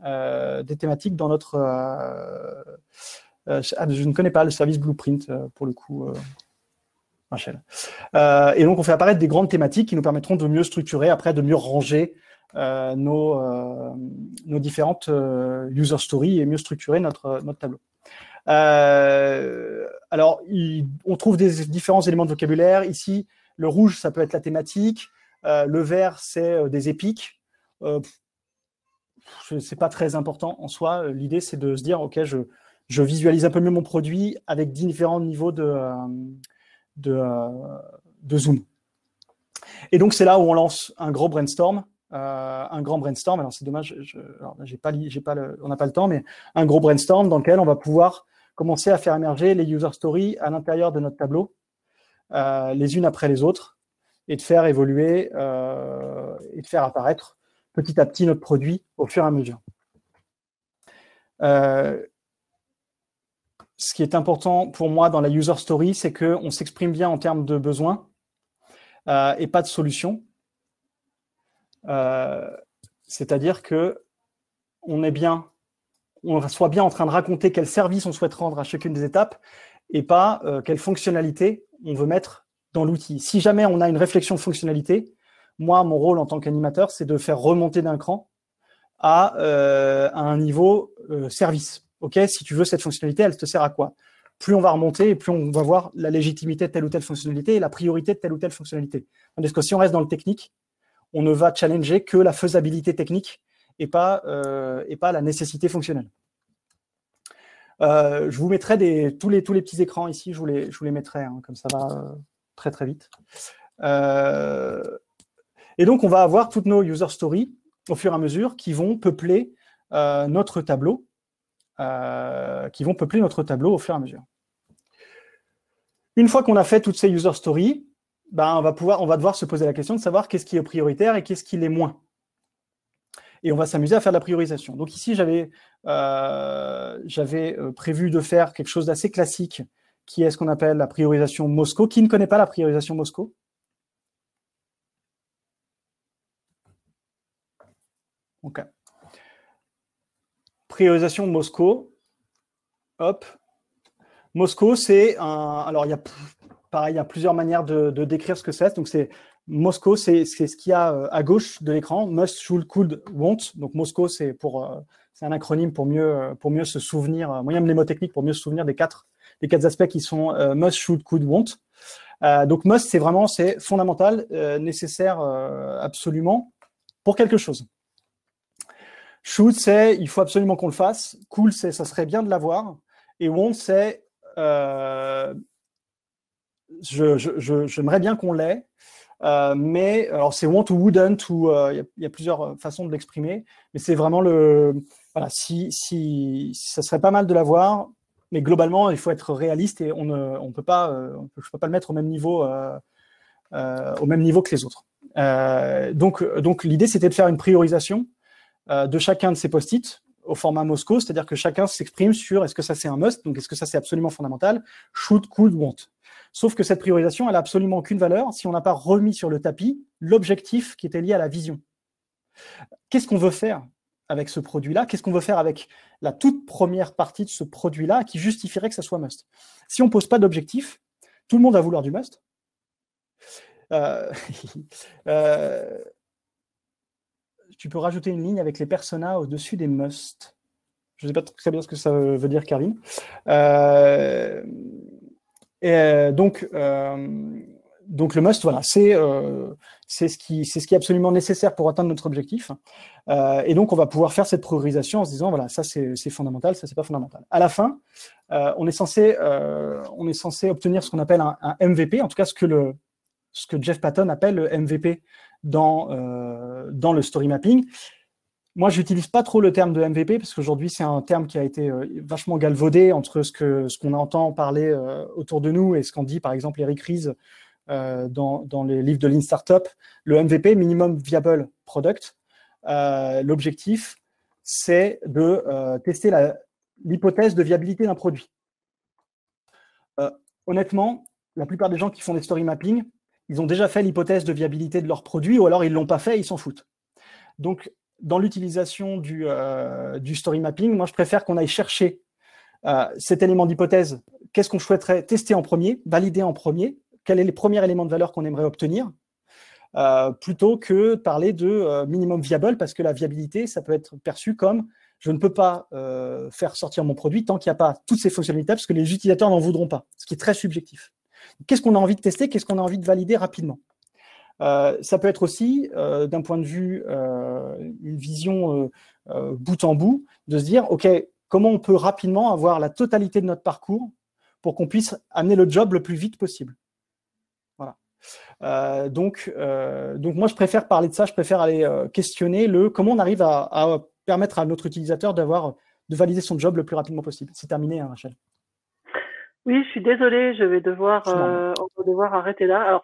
euh, des thématiques dans notre. Ah, je ne connais pas le service Blueprint pour le coup. Rachel. et donc, on fait apparaître des grandes thématiques qui nous permettront de mieux structurer, après de mieux ranger euh, nos, euh, nos, différentes euh, user stories et mieux structurer notre, notre tableau. alors, on trouve des différents éléments de vocabulaire. Ici, le rouge, ça peut être la thématique. le vert, c'est des épiques c'est pas très important en soi. L'idée, c'est de se dire, OK, je, je, visualise un peu mieux mon produit avec différents niveaux de, de, de zoom. Et donc, c'est là où on lance un gros brainstorm euh, un grand brainstorm. Alors c'est dommage, j'ai pas, le, on n'a pas le temps, mais un gros brainstorm dans lequel on va pouvoir commencer à faire émerger les user stories à l'intérieur de notre tableau, euh, les unes après les autres, et de faire évoluer euh, et de faire apparaître petit à petit notre produit au fur et à mesure. ce qui est important pour moi dans la user story, c'est qu'on s'exprime bien en termes de besoins et pas de solutions. Euh, c'est-à-dire que on est bien, on soit bien en train de raconter quel service on souhaite rendre à chacune des étapes et pas euh, quelle fonctionnalité on veut mettre dans l'outil. Si jamais on a une réflexion fonctionnalité, moi, mon rôle en tant qu'animateur, c'est de faire remonter d'un cran à, euh, un niveau service. Ok, si tu veux cette fonctionnalité, elle te sert à quoi Plus on va remonter et plus on va voir la légitimité de telle ou telle fonctionnalité et la priorité de telle ou telle fonctionnalité. Tandis que si on reste dans le technique, on ne va challenger que la faisabilité technique et pas, euh, et pas la nécessité fonctionnelle. Euh, je vous mettrai tous, les, tous les petits écrans ici, je vous les, je vous les mettrai, hein, comme ça va euh, très très vite. et donc, on va avoir toutes nos user stories au fur et à mesure qui vont peupler notre tableau, qui vont peupler notre tableau au fur et à mesure. Une fois qu'on a fait toutes ces user stories, ben, on, va pouvoir, on va devoir se poser la question de savoir qu'est-ce qui est prioritaire et qu'est-ce qui l'est moins. Et on va s'amuser à faire de la priorisation. Donc ici, j'avais euh, euh, prévu de faire quelque chose d'assez classique, qui est ce qu'on appelle la priorisation Moscou. Qui ne connaît pas la priorisation Moscou OK. Priorisation Moscou. Hop. Moscou, c'est un... Alors, il y a pareil, il y a plusieurs manières de, décrire ce que c'est. Donc, c'est Moscow, c'est ce qu'il y a euh, à gauche de l'écran. Must, should, could, won't. Donc, Moscow, c'est pour euh, c'est un acronyme pour mieux euh, pour mieux se souvenir, moyen mnémotechnique pour mieux se souvenir des quatre des quatre aspects qui sont must, should, could, won't. donc must, c'est vraiment c'est fondamental, nécessaire absolument pour quelque chose. Should, c'est il faut absolument qu'on le fasse. Cool, c'est ça serait bien de l'avoir. Et won't, c'est j'aimerais je, je, bien qu'on l'ait. Euh, mais alors c'est want ou wouldn't ou euh, il y, a plusieurs euh, façons de l'exprimer, mais c'est vraiment le voilà si, si, ça serait pas mal de l'avoir, mais globalement il faut être réaliste et on ne on peut pas je peux pas le mettre au même niveau au même niveau que les autres. donc donc l'idée c'était de faire une priorisation de chacun de ces post-it au format Moscou, c'est-à-dire que chacun s'exprime sur est-ce que ça c'est un must, donc est-ce que ça c'est absolument fondamental, should, could, want. Sauf que cette priorisation, elle n'a absolument aucune valeur si on n'a pas remis sur le tapis l'objectif qui était lié à la vision. Qu'est-ce qu'on veut faire avec ce produit-là Qu'est-ce qu'on veut faire avec la toute première partie de ce produit-là qui justifierait que ça soit must Si on ne pose pas d'objectif, tout le monde va vouloir du must. Euh, euh, tu peux rajouter une ligne avec les personas au-dessus des must. Je ne sais pas très bien ce que ça veut dire, Karine. Euh, et euh, donc, euh, donc le must, voilà, c'est euh, ce, ce, qui est absolument nécessaire pour atteindre notre objectif. Euh, et donc, on va pouvoir faire cette priorisation en se disant, voilà, ça c'est fondamental, ça c'est pas fondamental. À la fin, on, est censé, on est censé obtenir ce qu'on appelle un, un, MVP, en tout cas ce que, le, ce que Jeff Patton appelle le MVP dans, dans le story mapping. Moi, je n'utilise pas trop le terme de MVP parce qu'aujourd'hui, c'est un terme qui a été euh, vachement galvaudé entre ce que ce qu'on entend parler euh, autour de nous et ce qu'en dit, par exemple, Eric Ries euh, dans, dans, les livres de Lean Startup. Le MVP, Minimum Viable Product, l'objectif, c'est de tester l'hypothèse de viabilité d'un produit. honnêtement, la plupart des gens qui font des story mapping, ils ont déjà fait l'hypothèse de viabilité de leur produit ou alors ils ne l'ont pas fait, ils s'en foutent. Donc, dans l'utilisation euh, du, story mapping, moi, je préfère qu'on aille chercher euh, cet élément d'hypothèse. Qu'est-ce qu'on souhaiterait tester en premier, valider en premier Quels est les premiers éléments de valeur qu'on aimerait obtenir euh, Plutôt que parler de minimum viable, parce que la viabilité, ça peut être perçu comme je ne peux pas faire sortir mon produit tant qu'il n'y a pas toutes ces fonctionnalités, parce que les utilisateurs n'en voudront pas, ce qui est très subjectif. Qu'est-ce qu'on a envie de tester Qu'est-ce qu'on a envie de valider rapidement euh, ça peut être aussi, euh, d'un point de vue, euh, une vision bout en bout, de se dire, OK, comment on peut rapidement avoir la totalité de notre parcours pour qu'on puisse amener le job le plus vite possible. Voilà. donc, donc moi, je préfère parler de ça, je préfère aller questionner le comment on arrive à, permettre à notre utilisateur d'avoir de valider son job le plus rapidement possible. C'est terminé, hein, Rachel. Oui, je suis désolée, je vais devoir, devoir arrêter là. Alors,